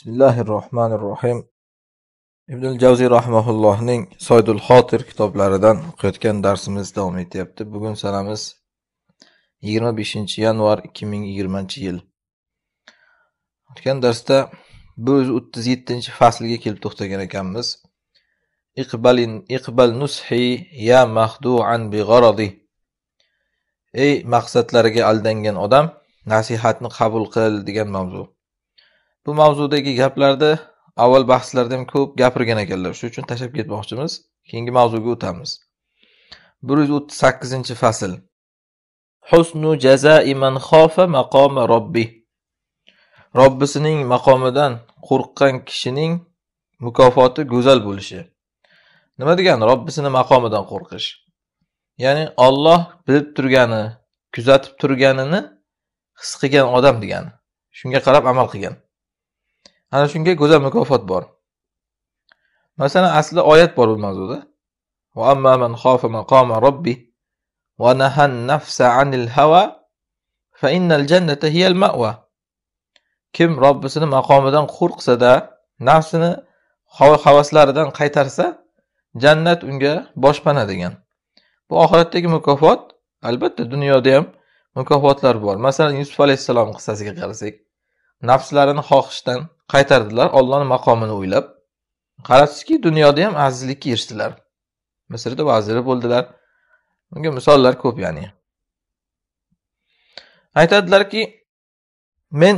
bismillahi rohmanir rohim ibn javziy rahmaullohning soydul xotir kitoblaridan o'qiyotgan darsimiz davom etyapti bugun sanamiz yigirma beshinchi yanvar ikki ming yigirmanchi yil o'tgan darsda bir yuz o'ttiz yettinchi faslga kelib to'xtagan ekanmiz iqbalin iqbal nushi ya mahduan bi g'aradi ey maqsadlariga aldangan odam nasihatni qabul qil degan mavzu bu mavzudagi gaplarni avval bahslarda ham ko'p gapirgan ekanlar shuning uchun tashlab ketmoqchimiz keyingi mavzuga o'tamiz bir yuz o'ttiz sakkizinchi fasl husnu jazai man xofa maqoma robbi robbisining maqomidan qo'rqqan kishining mukofoti go'zal bo'lishi nima degani robbisini maqomidan qo'rqish ya'ni olloh bilib turgani kuzatib turganini his qilgan odam degani shunga qarab amal qilgan ana shunga go'zal mukofot bor masalan aslida oyat bor bu mavzuda kim robbisini maqomidan qo'rqsada nafsini havaslaridan qaytarsa jannat unga boshpana degan bu oxiratdagi mukofot albatta dunyoda ham mukofotlar bor masalan yusuf alayhissalom qissasiga qarasak nafslarini xohishdan qaytardilar ollohni maqomini o'ylab qarasizki dunyoda ham azizlikka erishdilar misrda vaziri bo'ldilar bunga misollar ko'p ya'ni aytadilarki men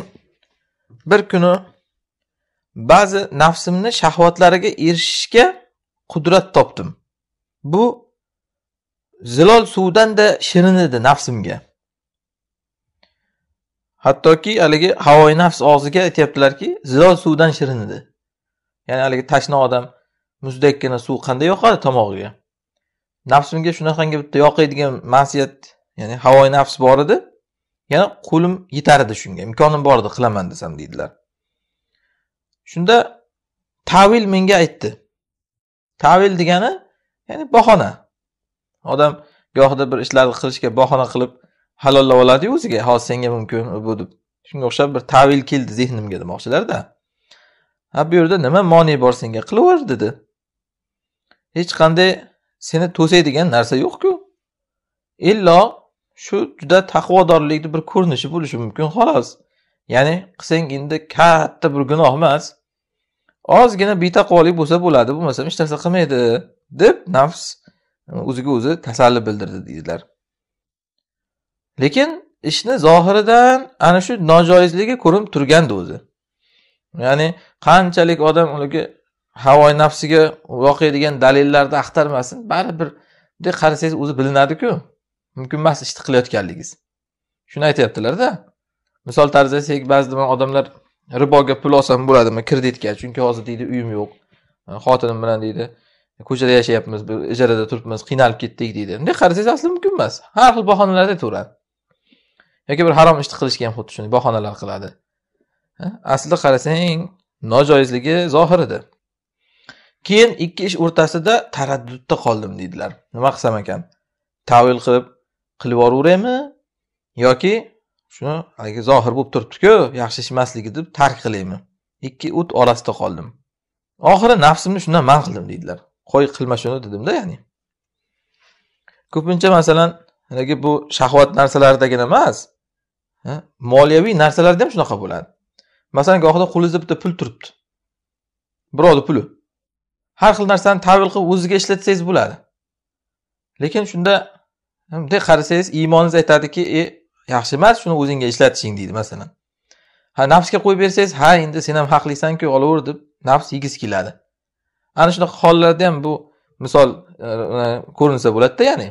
bir kuni ba'zi nafsimni shahvatlariga erishishga qudrat topdim bu zilol suvdanda shirin edi nafsimga hattoki haligi havoyi nafs og'ziga aytyaptilarki zilol suvdan shirin edi ya'ni haligi tashna odam muzdekkina suv qanday yoqadi tomog'iga nafsimga shunaqangi bitta yoqaydigan masiyat ya'ni havoyi nafs bor edi yana qo'lim yetar edi shunga imkonim bor edi qilaman desam deydilar shunda tavil menga aytdi tavil degani ya'ni bahona odam gohida bir ishlarni qilishga bahona qilib halollab oladiyu o'ziga hozir senga mumkin bu deb shunga o'xshab bir tavil keldi zehnimga demoqchilarda ha bu yerda nima moni bor senga qilaver dedi hech qanday seni to'saydigan narsa yo'qku illo shu juda taqvodorlikni bir ko'rinishi bo'lishi mumkin xolos ya'ni qilsang endi katta bir gunoh emas ozgina betaqvolik bo'lsa bo'ladi bo'lmasam hech narsa qilmaydi deb nafs o'ziga o'zi tasalli bildirdi deydilar lekin ishni zohiridan ana shu nojoizligi ko'rinib turgandi o'zi ya'ni qanchalik odam ularga havoyi nafsiga voqeadigan dalillarni axtarmasin baribir bunday qarasangiz o'zi bilinadiku mumkin emas ishni qilayotganligingiz shuni aytyaptilarda misol tarzida aytsak ba'zida odamlar riboga pul olsam bo'ladimi kreditga chunki hozir deydi uyim yo'q xotinim bilan deydi ko'chada yashayapmiz ijarada turibmiz qiynalib ketdik deydi bunday qarasangiz asli mumkin emas har xil bahonalar aytaveradi yoki bir harom ishni qilishga ham xuddi shunday bahonalar qiladi asli qarasang nojoizligi zohirida keyin ikki ish o'rtasida taraddudda qoldim deydilar nima qilsam ekan tavil qilib qilib yuboraveraymi yoki shuni haligi zohir bo'lib turibdiku yaxshi ish emasligi deb tark qilaymi ikki o't orasida qoldim oxiri nafsimni shundan man qildim deydilar qo'y qilma shuni dedimda ya'ni ko'pincha masalan haligi bu shahvat narsalardagina emas moliyaviy narsalarda ham shunaqa bo'ladi masalan gohida qo'lingizda bitta pul turibdi birovni puli har xil narsani tavil qilib o'ziga ishlatsangiz bo'ladi lekin shunda bunday qarasangiz iymoningiz aytadiki e yaxshi emas shuni o'zingga ishlatishing deydi masalan ha nafsga qo'yib bersangiz ha endi sen ham haqlisanku olaver deb nafs yegisi keladi ana shunaqa hollarda ham bu misol e, e, ko'rinsa bo'ladida ya'ni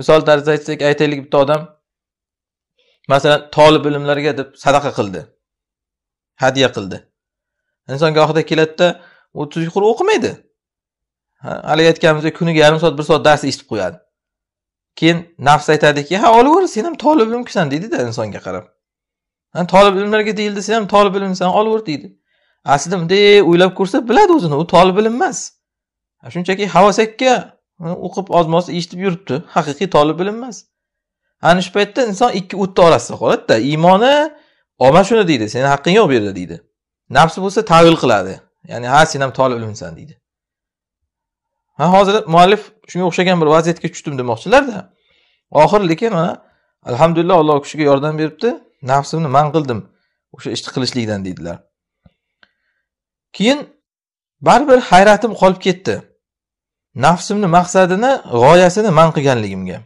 misol tarzida aytsak aytaylik bitta odam masalan tolib ilmlarga deb sadaqa qildi hadya qildi inson gohida keladida u tuzukqur o'qimaydi haligi aytganimizdek kuniga yarim soat bir soat dars eshitib qo'yadi keyin nafs aytadiki ha olaver sen ham tolib ilmsan deydida insonga qarab tolib ilmlarga deyildi sen ham tolib ilmsan olaver deydi aslida bunday o'ylab ko'rsa biladi o'zini u tolib ilm emas shunchaki havosakka o'qib oz eshitib yuribdi haqiqiy tolib ilm emas ana shu paytda inson ikki o'tni orasida qoladida iymoni olma shuni deydi seni haqqing yo'q bu yerda deydi nafsi bo'lsa tavil qiladi ya'ni ha sen ham tolib ilmsan deydi ha hozir muallif shunga o'xshagan bir vaziyatga tushdim demoqchilarda oxir lekin mana alhamdulillah alloh u kishiga yordam beribdi nafsimni man qildim o'sha ishni qilishlikdan deydilar keyin baribir hayratim qolib ketdi nafsimni maqsadini g'oyasini man qilganligimga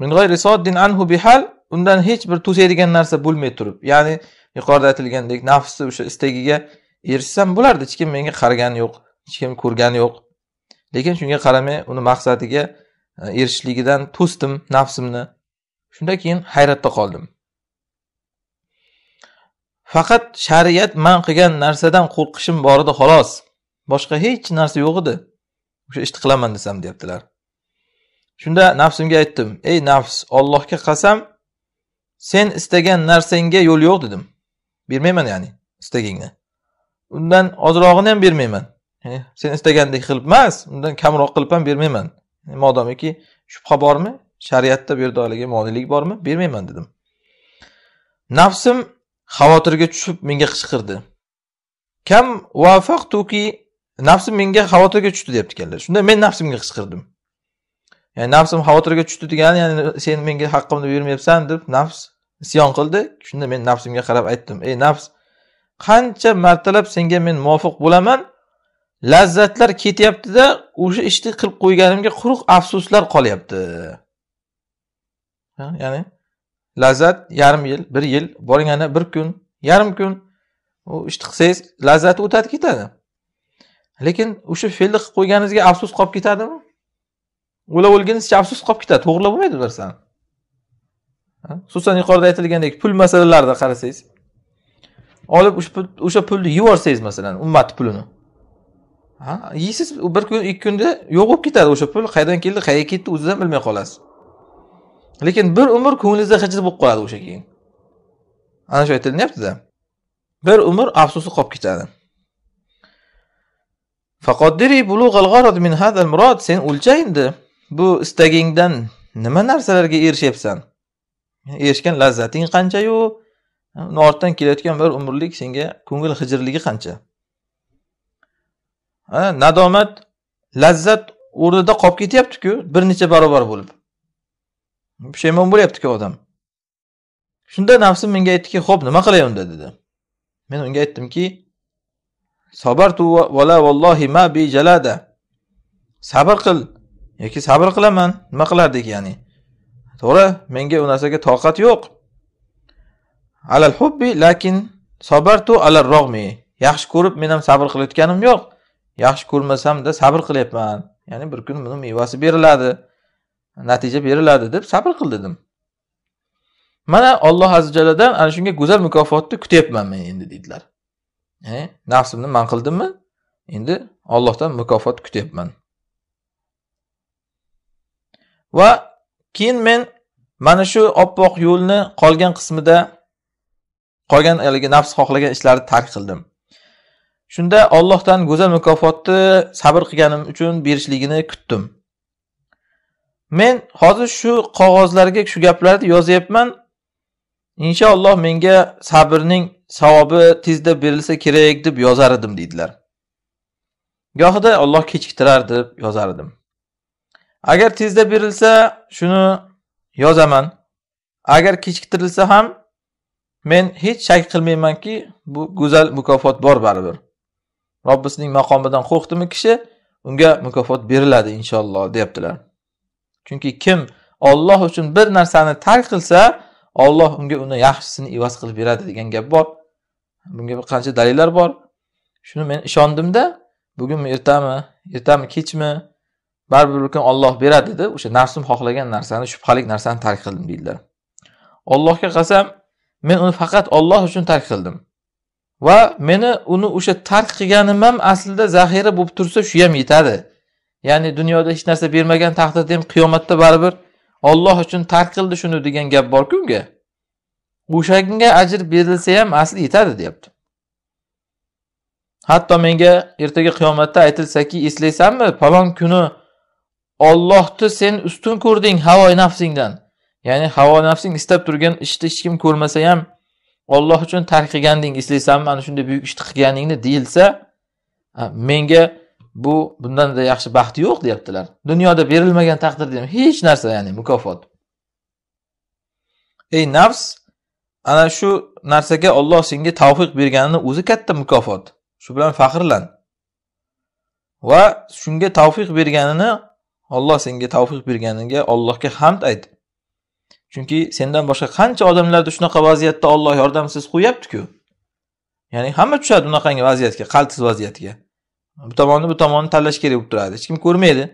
min g'ayri soddin anhu bihal undan hech bir to'saydigan narsa bo'lmay turib ya'ni yuqorida aytilgandek nafsni o'sha istagiga erishsam bo'lardi hech kim menga qaragani yo'q hech kim ko'rgani yo'q lekin shunga qaramay uni maqsadiga e, erishishligidan to'sdim nafsimni shundan keyin hayratda qoldim faqat shariat man qilgan narsadan qo'rqishim bor edi xolos boshqa hech narsa yo'q edi o'sha ishni qilaman desam deyaptilar shunda nafsimga aytdim ey nafs ollohga qasam sen istagan narsangga yo'l yo'q dedim bermayman ya'ni istagingni undan ozrog'ini ham bermayman sen istagandek qilib emas undan kamroq qilib ham bermayman modomiki shubha bormi shariatda bu yerda haligi moniylik bormi bermayman dedim nafsim xavotirga tushib menga qichqirdi kam vafaqtuki nafsim menga xavotirga tushdi deyapti ekanlar shunda men nafsimga qichqirdim ya'ni nafsim xavotirga tushdi degani ya'ni sen menga haqqimni bermayapsan deb nafs isyon qildi shunda men nafsimga qarab aytdim ey nafs qancha martalab senga men muvofiq bo'laman lazzatlar ketyaptida o'sha ishni qilib qo'yganimga quruq afsuslar qolyapti ya'ni lazzat yarim yil bir yil borgani bir kun yarim kun u ishni qilsangiz lazzati o'tadi ketadi lekin o'sha fe'lni qilib qo'yganingizga afsus qolib ketadimi o'lab o'lgunizcha afsus qolib ketadi to'g'irlab bo'lmaydi bu narsani xususan yuqorida aytilgandek pul masalalarida qarasangiz olib o'sha pulni yuborsangiz masalan ummatni pulini ha yeysiz bir kun ikki kunda yo'q bo'lib ketadi o'sha pul qayerdan keldi qayerga ketdi o'zingiz ham bilmay qolasiz lekin bir umr ko'nglingizda hijr bo'lib qoladi o'sha keyin ana shu aytilyaptida bir umr afsusi qolib ketadi faqoddiri bulug'al g'arad min hadal murod sen o'lchay endi bu istagingdan nima narsalarga erishyapsan erishgan lazzating qanchayu ortidan kelayotgan bir umrlik senga ko'ngil hijirligi qancha nadomat lazzat o'rnida qolib ketyaptiku bir necha barobar bo'lib pushaymon bo'lyaptiku odam shunda nafsim menga aytdiki ho'p nima qilay unda dedi men unga aytdimki sabartu vala vallohi ma bi jalada sabr qil yoki sabr qilaman nima qilardik ya'ni to'g'ri menga u narsaga toqat yo'q alal hubbi lakin sabartu alal rog'mi yaxshi ko'rib men ham sabr qilayotganim yo'q yaxshi ko'rmasamda sabr qilyapman ya'ni bir kuni buni mevasi beriladi natija beriladi deb sabr qil dedim mana olloh azu jaladan ana shunga go'zal mukofotni kutyapman men endi deydilar e, nafsimni man qildimmi endi ollohdan mukofot kutyapman va keyin men mana shu oppoq yo'lni qolgan qismida qolgan haligi nafs xohlagan ishlarni tark qildim shunda ollohdan go'zal mukofotni sabr qilganim uchun berishligini kutdim men hozir shu qog'ozlarga shu gaplarni yozyapman inshaalloh menga sabrning savobi tezda berilsa kerak deb yozar edim deydilar gohida olloh kechiktirar deb yozar edim agar tezda berilsa shuni yozaman agar kechiktirilsa ham men hech shak qilmaymanki bu go'zal mukofot bor baribir robbisining maqomidan qo'rqdimi kishi unga mukofot beriladi inshaalloh deyaptilar chunki kim olloh uchun bir narsani tark qilsa olloh unga uni yaxshisini ivaz qilib beradi degan gap bor bunga qancha dalillar bor shuni men ishondimda bugunmi ertami ertami kechmi baribir bir kun olloh beradi dedi o'sha nafsim xohlagan narsani shubhalik narsani tark qildim deydilar ollohga qasam men uni faqat olloh uchun tark qildim va meni uni o'sha tark qilganim ham aslida zaxira bo'lib tursa shu ham yetadi ya'ni dunyoda hech narsa bermagan taqdirda ham qiyomatda baribir olloh uchun tark qildi shuni degan gap borku unga o'shanga ajr berilsa ham asli yetadi deyapti hatto menga ertaga qiyomatda aytilsaki eslaysanmi palon kuni Allohni sen ustun ko'rding havo nafsingdan ya'ni havo nafsing istab turgan ishni hech kim ko'rmasa ham Alloh uchun tark qilganding eslaysanmi ana shunday buyuk ishni qilganingni deyilsa menga bu bundanda yaxshi baxt yo'q deyaptilar dunyoda berilmagan taqdirda ham hech narsa ya'ni mukofot ey nafs ana shu narsaga Alloh senga tavfiq berganini o'zi katta mukofot shu bilan faxrlan va shunga tavfiq berganini Alloh senga tavfiq berganiga Allohga hamd ayt. Chunki sendan boshqa qancha odamlarni shunaqa vaziyatda Alloh yordamsiz qo'yyaptiku Ya'ni hamma tushadi unaqangi vaziyatga, qaltis vaziyatga. Bu tomonni bu tomonni tanlash kerak bo'lib turadi. Hech kim ko'rmaydi.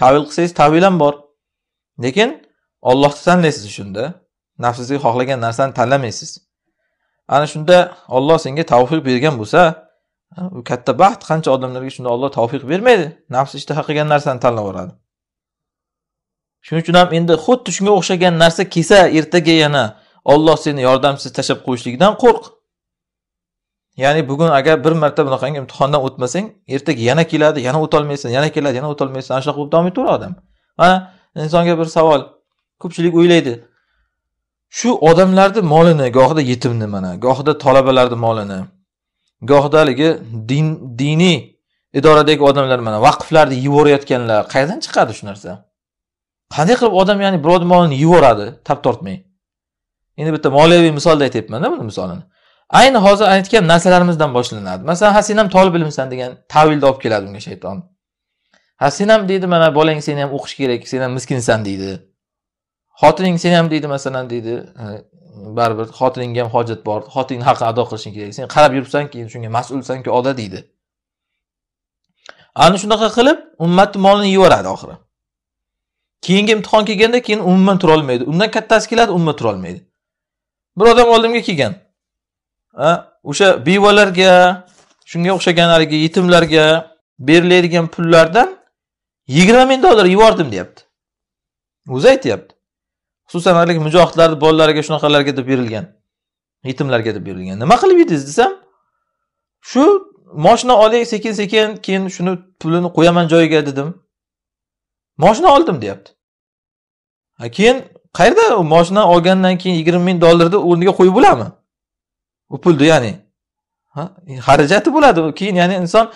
Tavil qilsangiz, tavil ham bor. Lekin ollohni tanlaysiz shunda. Nafsingizga xohlagan narsani tanlamaysiz. Ana shunda Alloh senga tavfiq bergan bo'lsa, u katta baxt qancha odamlarga shunda Alloh tavfiq bermaydi. Nafsi ishtaha qilgan narsani tanlab yuboradi. shuning uchun ham endi xuddi shunga o'xshagan narsa kelsa ertaga yana olloh seni yordamsiz tashlab qo'yishligidan qo'rq ya'ni bugun agar bir marta bunaqangi imtihondan o'tmasang ertaga yana keladi yana o'tolmaysan yana keladi yana o'tolmaysan ana shunaqa bo'lib davom etaveradi odam mana insonga bir savol ko'pchilik o'ylaydi shu odamlarni molini gohida yetimni mana gohida talabalarni molini gohida haligi din, diniy idoradagi odamlar mana vaqflarni yeb yuborayotganlar qayerdan chiqadi shu narsa qanday qilib odam ya'ni birovni molini yuboradi tap tortmay endi bitta moliyaviy misolda aytyapmanda buni misolini ayni hozir aytgan narsalarimizdan boshlanadi masalan ha sen ham tolib ilmsan degan tavilni olib keladi unga shayton ha sen ham deydi mana bolang seni ham o'qish kerak sen ham miskinsan deydi xotining sen ham deydi masalan deydi baribir xotiningga ham hojat bor xotinni haqqini ado qilishing kerak sen qarab yuribsan keyin shunga mas'ulsanku oda deydi ana shunaqa qilib ummatni molini yeyaveradi oxiri keyingi imtihon kelganda keyin umuman turolmaydi undan kattasi keladi umuman turolmaydi bir odam oldimga kelgan o'sha bevalarga shunga o'xshagan haligi yetimlarga beriladigan pullardan yigirma ming dollar yubordim deyapti o'zi aytyapti xususan haligi mujohidlarni bolalariga shunaqalarga deb berilgan yetimlarga deb berilgan nima qilib yedingiz desam shu moshina olay sekin sekin keyin shuni pulini qo'yaman joyiga dedim moshina oldim deyapti keyin qayerda u moshina olgandan keyin yigirma ming dollarni o'rniga qo'yib bo'ladimi u pulni ya'ni xarajati bo'ladi keyin ya'ni inson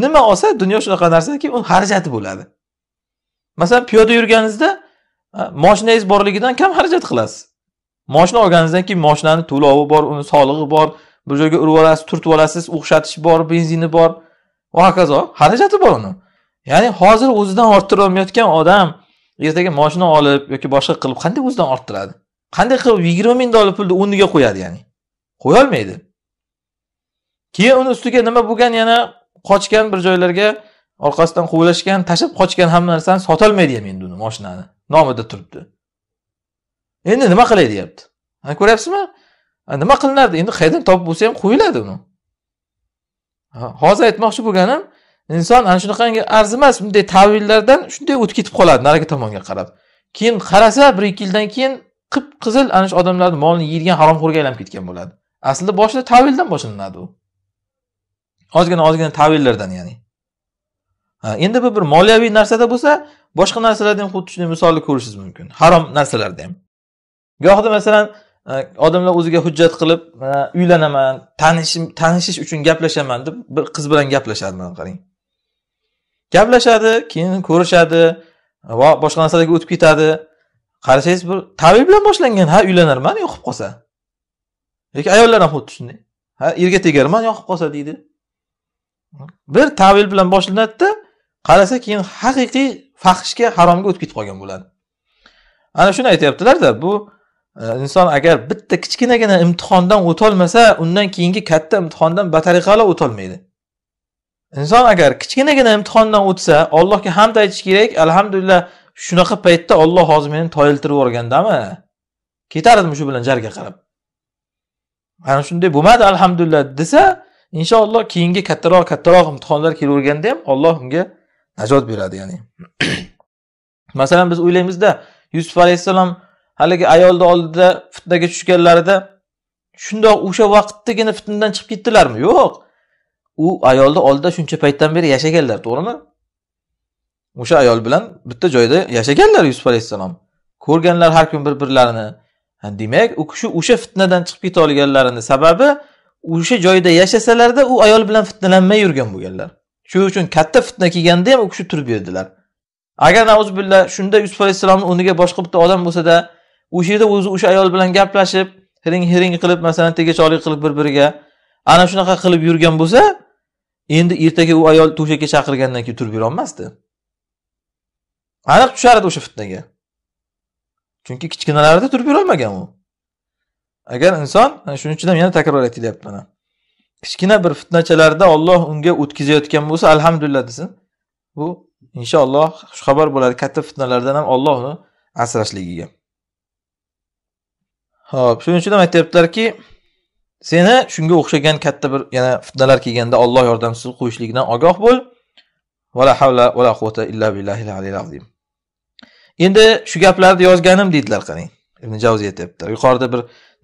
nima olsa dunyo shunaqa narsaki uni xarajati bo'ladi masalan piyoda yurganingizda moshinangiz borligidan kam xarajat qilasiz moshina olganingizdan keyin moshinani to'lovi bor uni solig'i bor bir joyga urib olasiz turtib olasiz o'xshatish bor benzini bor va hokazo xarajati bor uni ya'ni hozir o'zidan orttirolmayotgan odam ertaga moshina olib yoki boshqa qilib qanday o'zidan orttiradi qanday qilib yigirma ming dollar pulni o'rniga qo'yadi ya'ni qo'yolmaydi keyin uni ustiga nima bo'lgan yana qochgan bir joylarga orqasidan quvlashgan tashlab qochgan hamma narsani sotolmaydi ham endi uni moshinani nomida turibdi endi nima qilay deyapti ko'ryapsizmi nima qilinadi endi qayerdan topib bo'lsa ham qo'yiladi uni hozir aytmoqchi bo'lganim inson ana shunaqangi arzimas bunday tavillardan shunday o'tib ketib qoladi narigi tomonga qarab keyin qarasa bir ikki yildan keyin qip qizil ana shu odamlarni molini yeydigan haromxo'rga aylanib ketgan bo'ladi aslida boshida tavildan boshlanadi u ozgina ozgina tavillardan ya'ni endi bu bir moliyaviy narsada bo'lsa boshqa narsalarda ham xuddi shunday misolni ko'rishingiz mumkin harom narsalarda ham gohida masalan e, odamlar o'ziga hujjat qilib e, uylanaman tanishim tanishish uchun gaplashaman deb bir qiz bilan gaplashadi mana qarang gaplashadi keyin ko'rishadi va boshqa narsalarga o'tib ketadi qarasangiz bir tabib bilan boshlangan ha uylanarman yoqib qolib qolsa lekin ayollar ham xuddi shunday ha erga tegarman yoqib qolib qolsa deydi bir tabil bilan boshlanadida qarasa keyin haqiqiy fahshga haromga o'tib ketib qolgan bo'ladi ana shuni aytyaptilarda bu e, inson agar bitta kichkinagina imtihondan o'tolmasa undan keyingi katta imtihondan batariqalo o'tolmaydi inson agar kichkinagina imtihondan o'tsa ollohga hamd aytish kerak alhamdulillah shunaqa paytda olloh hozir meni toyiltirib yuborgandami ketardim shu bilan jarga qarab mana shunday bo'lmadi alhamdulillah desa inshaalloh keyingi kattaroq kattaroq imtihonlar kelaverganda ham olloh unga najot beradi ya'ni masalan biz o'ylaymizda yusuf alayhissalom haligi ayolni oldida fitnaga tushganlarida shundoq o'sha vaqtdagina fitnadan chiqib ketdilarmi yo'q u ayolni oldida shuncha paytdan beri yashaganlar to'g'rimi o'sha ayol bilan bitta joyda yashaganlar yusuf alayhissalom ko'rganlar har kun bir birlarini demak u kishi o'sha fitnadan chiqib keta olganlarini sababi o'sha joyda yashasalarda u ayol bilan fitnalanmay yurgan bo'lganlar shuning uchun katta fitna kelganda ham u kishi turib berdilar agar nauzubillah shunda yusuf alayhissalomni o'rniga boshqa bitta odam bo'lsada o'sha yerda o'zi o'sha ayol bilan gaplashib hiring hiring qilib masalan tegachoqlik qilib bir biriga ana shunaqa qilib yurgan bo'lsa endi ertaga u ayol to'shakka chaqirgandan keyin turib yurolmasdi aniq tushardi o'sha fitnaga chunki kichkinalarida turib yurolmagan u agar inson shuning uchun ham yana takror aytilyapti mana kichkina bir fitnachalarda olloh unga o'tkazayotgan bo'lsa alhamdulillah desin bu inshaalloh xushxabar bo'ladi katta fitnalardan ham olloh uni asrashligiga ho'p shuning uchun ham aytyaptilarki seni shunga o'xshagan katta bir yana fitnalar kelganda Alloh yordamchisi qo'yishligidan ogoh bo'l. Vala havla vala quvvata illa billahil azim. Endi shu gaplarni yozganim deydilar qarang. Ibn Javziy aytibdilar. Yuqorida bir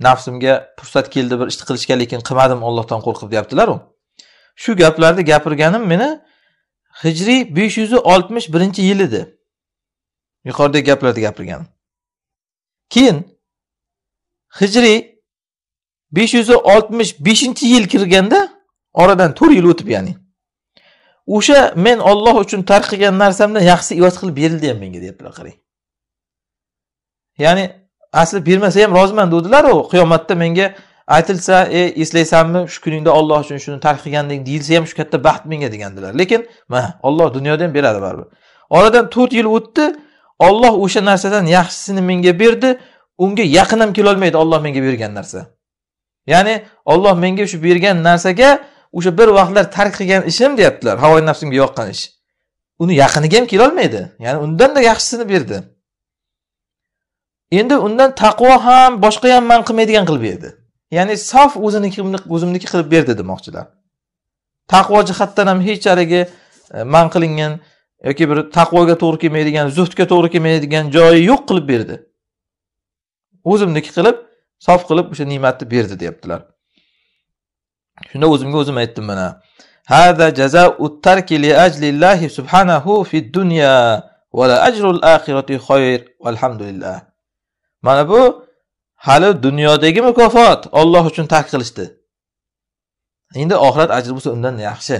nafsimga fursat keldi bir ishni qilishga lekin qilmadim Allohdan qo'rqib deyaptilaru u. Shu gaplarni gapirganim meni Hijriy 561-yil edi. Yuqoridagi gaplarni gapirganim. Keyin Hijriy besh yuz oltmish beshinchi yil kirganda oradan to'rt yil o'tib ya'ni o'sha men olloh uchun tark qilgan narsamdan yaxshisi evoz qilib berildi ham menga deyaptilar qarang ya'ni asli bermasa ham roziman degdilaru qiyomatda menga aytilsa ey eslaysanmi shu kuningda olloh uchun shuni tark qilganding deyilsa ham shu katta baxt menga degandilar lekin mana olloh dunyoda ham beradi baribir oradan to'rt yil o'tdi olloh o'sha narsadan yaxshisini menga berdi unga yaqin ham kelolmaydi olloh menga bergan narsa ya'ni olloh menga shu bergan narsaga o'sha bir vaqtlar tark qilgan ishim deyaptilar havo nafsimga yoqqan ish uni yaqiniga ham kelolmaydi ya'ni undanda yaxshisini berdi endi undan taqvo ham boshqa ham man qilmaydigan qilib berdi ya'ni sof o'ziniki o'zimniki qilib berdi demoqchilar taqvo jihatdan ham hech haligi e, man qilingan yoki bir taqvoga to'g'ri kelmaydigan zuhdga to'g'ri kelmaydigan joyi yo'q qilib berdi o'zimniki qilib sof qilib o'sha ne'matni berdi deyaptilar shunda o'zimga o'zim aytdim mana hada جزاء tarki li الله سبحانه في fi dunya أجر ajrul خير والحمد لله mana bu hali dunyodagi mukofot Alloh uchun tark qilishdi endi oxirat ajri bo'lsa undan yaxshi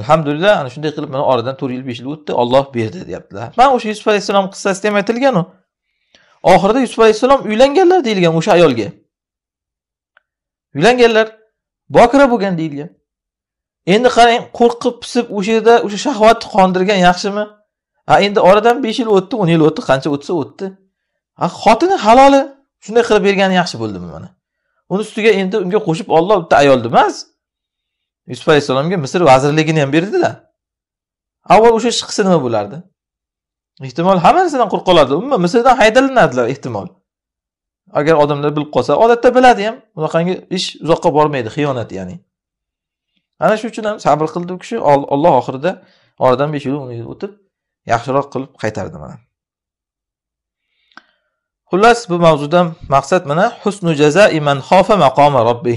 alhamdulillah ana shunday qilib mana oradan to'rt yil besh yil o'tdi olloh berdi deyaptilar mana o'sha yusuf alayhissalom qissasida ham aytilganu oxirida yusuf alayhissalom uylanganlar deyilgan o'sha ayolga uylanganlar bokira bo'lgan deyilgan endi qarang qo'rqib pisib o'sha yerda o'sha shahvatni qondirgan yaxshimi a endi oradan besh yil o'tdi o'n yil o'tdi qancha o'tsa o'tdi a xotini haloli shunday qilib bergani yaxshi bo'ldimi mana uni ustiga endi unga qo'shib olloh bitta ayolni emas yusuf alayhissalomga misr vazirligini ham berdilar avval o'sha chiqsa nima bo'lardi ehtimol hamma narsadan qo'rqib qoladi umuman misrdan haydalinadilar ehtimol agar odamlar bilib qolsa odatda biladi ham unaqangi ish uzoqqa bormaydi xiyonat ya'ni ana shu uchun ham sabr qildi u kishi olloh oxirida oradan besh yil o'n yil o'tib yaxshiroq qilib qaytardi mana xullas bu mavzudan maqsad mana husnu jazai man xofa maqoma robbi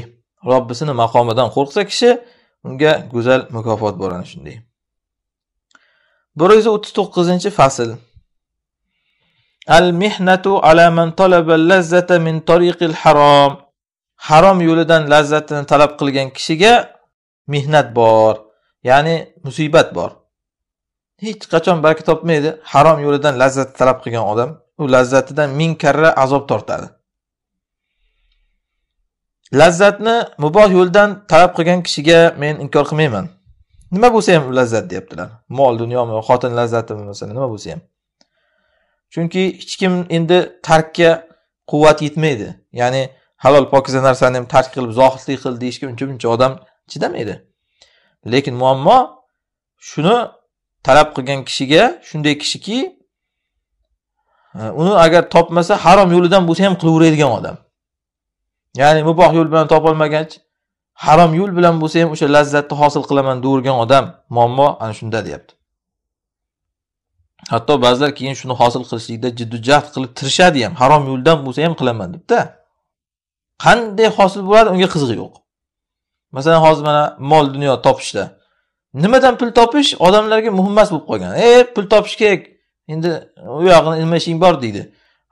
robbisini maqomidan qo'rqsa kishi unga go'zal mukofot bor ana shunday bir yuz o'ttiz to'qqizinchi fasl al mehnatu ala man talaba lazzata min tariqil harom harom yo'lidan lazzatini talab qilgan kishiga mehnat bor ya'ni musibat bor hech qachon baraka topmaydi harom yo'lidan lazzat talab qilgan odam u lazzatidan ming karra azob tortadi lazzatni muboh yo'ldan talab qilgan kishiga men inkor qilmayman nima bo'lsa ham lazzat deyaptilar mol dunyomi xotin lazzatimi masalan nima bo'lsa ham chunki hech kim endi tarkka quvvat yetmaydi ya'ni halol pokiza narsani ham tark qilib zohidlik qil deyishga uncha buncha odam chidamaydi lekin muammo shuni talab qilgan kishiga shunday kishiki e, uni agar topmasa harom yo'lidan bo'lsa ham qilaveradigan odam ya'ni muboh yo'l bilan topolmagach harom yo'l bilan bo'lsa ham o'sha lazzatni hosil qilaman deyavergan odam muammo ana shunda deyapti hatto ba'zilar keyin shuni hosil qilishlikda jiddu jahd qilib tirishadi ham harom yo'ldan bo'lsa ham qilaman debda qanday hosil bo'ladi unga qizig'i yo'q masalan hozir mana mol dunyo topishda nimadan pul topish odamlarga muhim emas bo'lib qolgan e pul topish kerak endi u yog'ini nima ishing bor deydi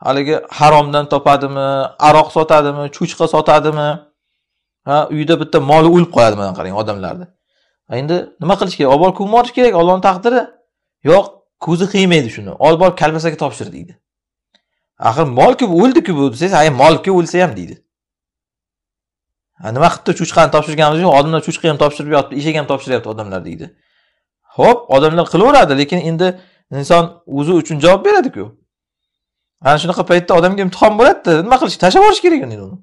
haligi haromdan topadimi aroq sotadimi cho'chqa sotadimi ha uyda bitta moli o'lib qoladi mana qarang odamlarni endi nima qilish kerak olib borib ko'mib yuborish kerak ollohni taqdiri yo'q ko'zi qiymaydi shuni olib borib kolbasaga topshir deydi axir molku o'ldiku bu desangiz ha molku o'lsa ham deydi nima qilibdi cho'chqani topshirganimiz yo'q odamlar cho'chqa ham topshirib yotibdi eshak ham topshiryapti odamlar deydi ho'p odamlar qilaveradi lekin endi inson o'zi uchun javob beradiku ana shunaqa paytda odamga imtihon bo'ladida nima qilish tashlab yuborish kerak endi uni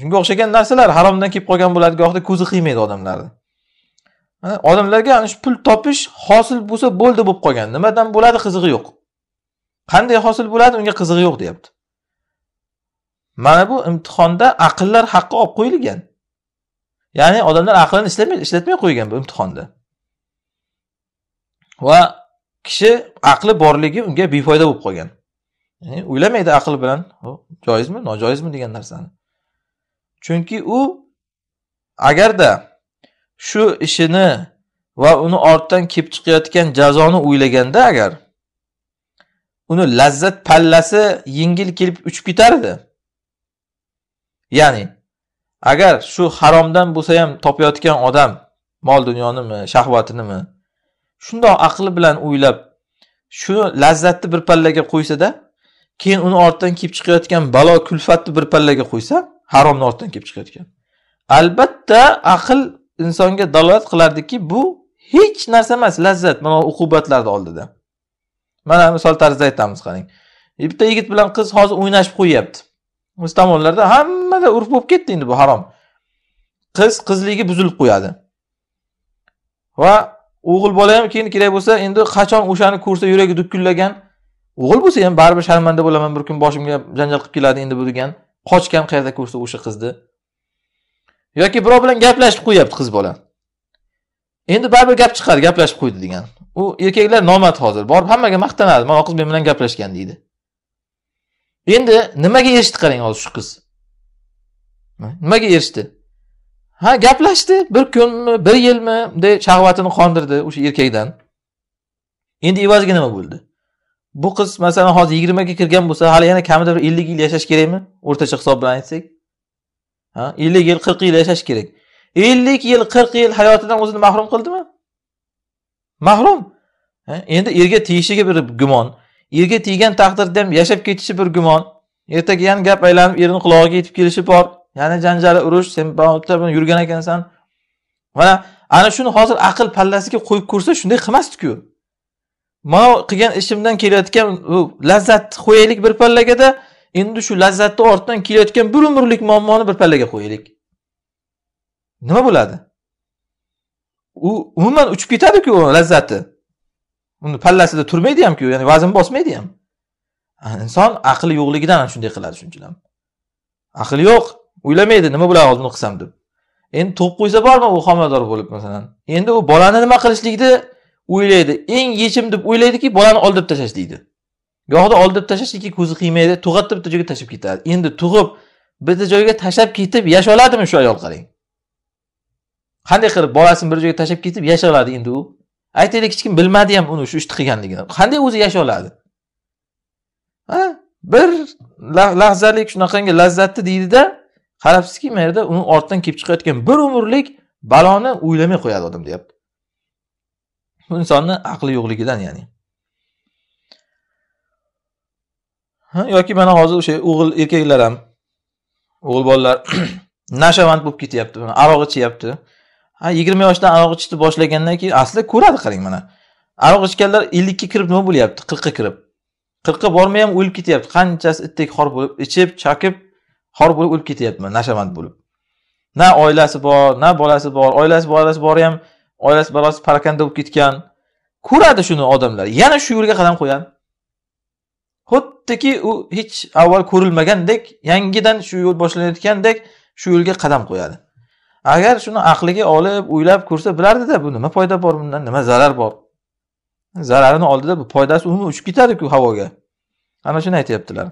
shunga o'xshagan narsalar haromdan kelib qolgan bo'ladi gohida ko'zi qiymaydi odamlarni odamlarga ana shu pul topish hosil bo'lsa bo'ldi bo'lib qolgan nimadan bo'ladi qizig'i yo'q qanday hosil bo'ladi unga qizig'i yo'q deyapti mana bu imtihonda aqllar haqqi olib qo'yilgan ya'ni odamlar aqlini ishlatmay qo'ygan bu imtihonda va kishi aqli borligi unga befoyda bo'lib qolgan ya'ni o'ylamaydi aql bilan joizmi nojoizmi degan narsani chunki u agarda shu ishini va uni ortdan kelib chiqayotgan jazoni o'ylaganda agar uni lazzat pallasi yengil kelib uchib ketardi ya'ni agar shu haromdan bo'lsa ham topayotgan odam mol dunyonimi shahvatinimi shundoq aqli bilan o'ylab shu lazzatni bir pallaga qo'ysada keyin uni ortidan kelib chiqayotgan balo kulfatni bir pallaga qo'ysa haromni ortidan kelib chiqayotgan albatta aql insonga dalolat qilardiki bu hech narsa emas lazzat mana uqubatlarni oldida mana misol tarzida aytamiz qarang e, bitta yigit bilan qiz hozir o'ynashib qo'yyapti o'z tomonlarda hammada urf bo'lib ketdi endi bu harom qiz qizligi buzilib qo'yadi va o'g'il bola ham keyin kerak bo'lsa endi qachon o'shani ko'rsa yuragi dukullagan o'g'il bo'lsa ham baribir sharmanda bo'laman bir kun boshimga janjal qilib keladi endi bu degan qochgan qayerda ko'rsa o'sha qizni yoki birov bilan gaplashib qo'yapti qiz bola endi baribir gap chiqadi gaplashib qo'ydi degan u erkaklar nomard hozir borib hammaga maqtanadi mana qiz men bilan gaplashgan deydi endi nimaga erishdi qarang hozir shu qiz nimaga erishdi ha gaplashdi bir kunmi bir yilmi bunday shahvatini qondirdi o'sha erkakdan endi evaziga nima bo'ldi bu qiz masalan hozir yigirmaga kirgan bo'lsa hali yana kamida bir ellik yil yashash kerakmi o'rtacha hisob bilan aytsak ha ellik yil qirq yil yashash kerak ellik yil qirq yil hayotidan o'zini mahrum qildimi mahrum endi erga tegishiga bir gumon erga tegan taqdirda ham yashab ketishi bir gumon ertaga yana gap aylanib erini qulog'iga yetib kelishi bor yana janjal urush sen bilan yurgan ekansan mana ana shuni hozir aql pallasiga qo'yib ko'rsa shunday qilmasdiku man qilgan ishimdan kelayotgan lazzatni qo'yaylik bir pallagada endi shu lazzatni ortidan kelayotgan bir umrlik muammoni bir pallaga qo'yaylik nima bo'ladi u umuman uchib ketadiku lazzati uni pallasida turmaydi hamku ya'ni vazn bosmaydi ham inson aqli yo'qligidan ham shunday qiladi ham aqli yo'q o'ylamaydi nima bo'ladi hozir buni qilsam deb endi tug'ib qo'ysa bormi u homilador bo'lib masalan endi u bolani nima qilishlikni o'ylaydi eng yechim deb o'ylaydiki bolani oldirib tashlash deydi gohida oldirib tashlashlikka ko'zi qiymaydi tug'atib bitta joyga tashlab ketadi endi tug'ib bitta joyga tashlab ketib yasha oladimi shu ayol qarang qanday qilib bolasini bir joyga tashlab ketib yasha oladi endi u aytaylik hech kim bilmadi ham uni shu ishni qilganligini qanday o'zi yasha oladi ha bir lahzalik shunaqangi lazzatni deydida qarabsizki mana yerda uni ortidan kelib chiqayotgan bir umrlik baloni o'ylamay qo'yadi odam deyapti Bu insonni aqli yo'qligidan ya'ni. Ha, yoki mana hozir o'sha o'g'il erkaklar ham o'g'il bolalar nashavand bo'lib ketyapti, aroq ichyapti. Ha, 20 yoshdan aroq ichishni boshlagandan keyin aslida ko'radi qarang mana. Aroq ichganlar 50 ga kirib nima bo'lyapti? 40 ga kirib. 40 ga bormay ham o'lib ketyapti. Qanchasi itdek xor bo'lib, ichib, chakib, xor bo'lib o'lib ketyapti, nashavand bo'lib. na oilasi bor na bolasi bor oilasi bolasi bor ham oilasi balosi parakanda bo'lib ketgan ko'radi shuni odamlar yana shu yo'lga qadam qo'yadi xuddiki u hech avval ko'rilmagandek yangidan shu yo'l boshlanayotgandek shu yo'lga qadam qo'yadi agar shuni aqliga olib o'ylab ko'rsa bilardida bu nima foyda bor bundan nima zarar bor zararini oldida bu foydasi umuman uchib ketadiku havoga ana shuni aytyaptilar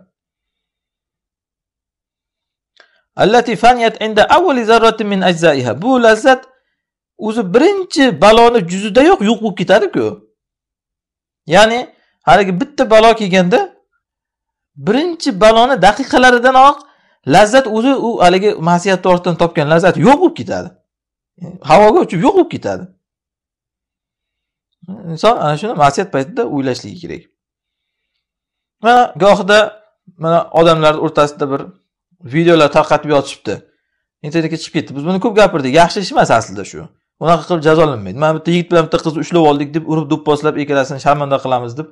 bu lazzat o'zi birinchi baloni juzida yo'q yo'q bo'lib ketadi-ku. Ya'ni haligi bitta balo kelganda birinchi baloni daqiqalaridanoq lazzat o'zi u haligi ma'siyat ortidan topgan lazzat yo'q bo'lib ketadi. Havoga uchib yo'q bo'lib ketadi. Inson ana shuni ma'siyat paytida o'ylashligi kerak. va gohida mana odamlar o'rtasida bir videolar tarqatib yotishibdi. internetga chiqib ketdi. Biz buni ko'p gapirdik. Yaxshi ish emas aslida shu. unaqa qilib jazolanmaydi mana bitta yigit bilan bitta qizni ushlab oldik deb urib do'pposlab ikkalasini sharmanda qilamiz deb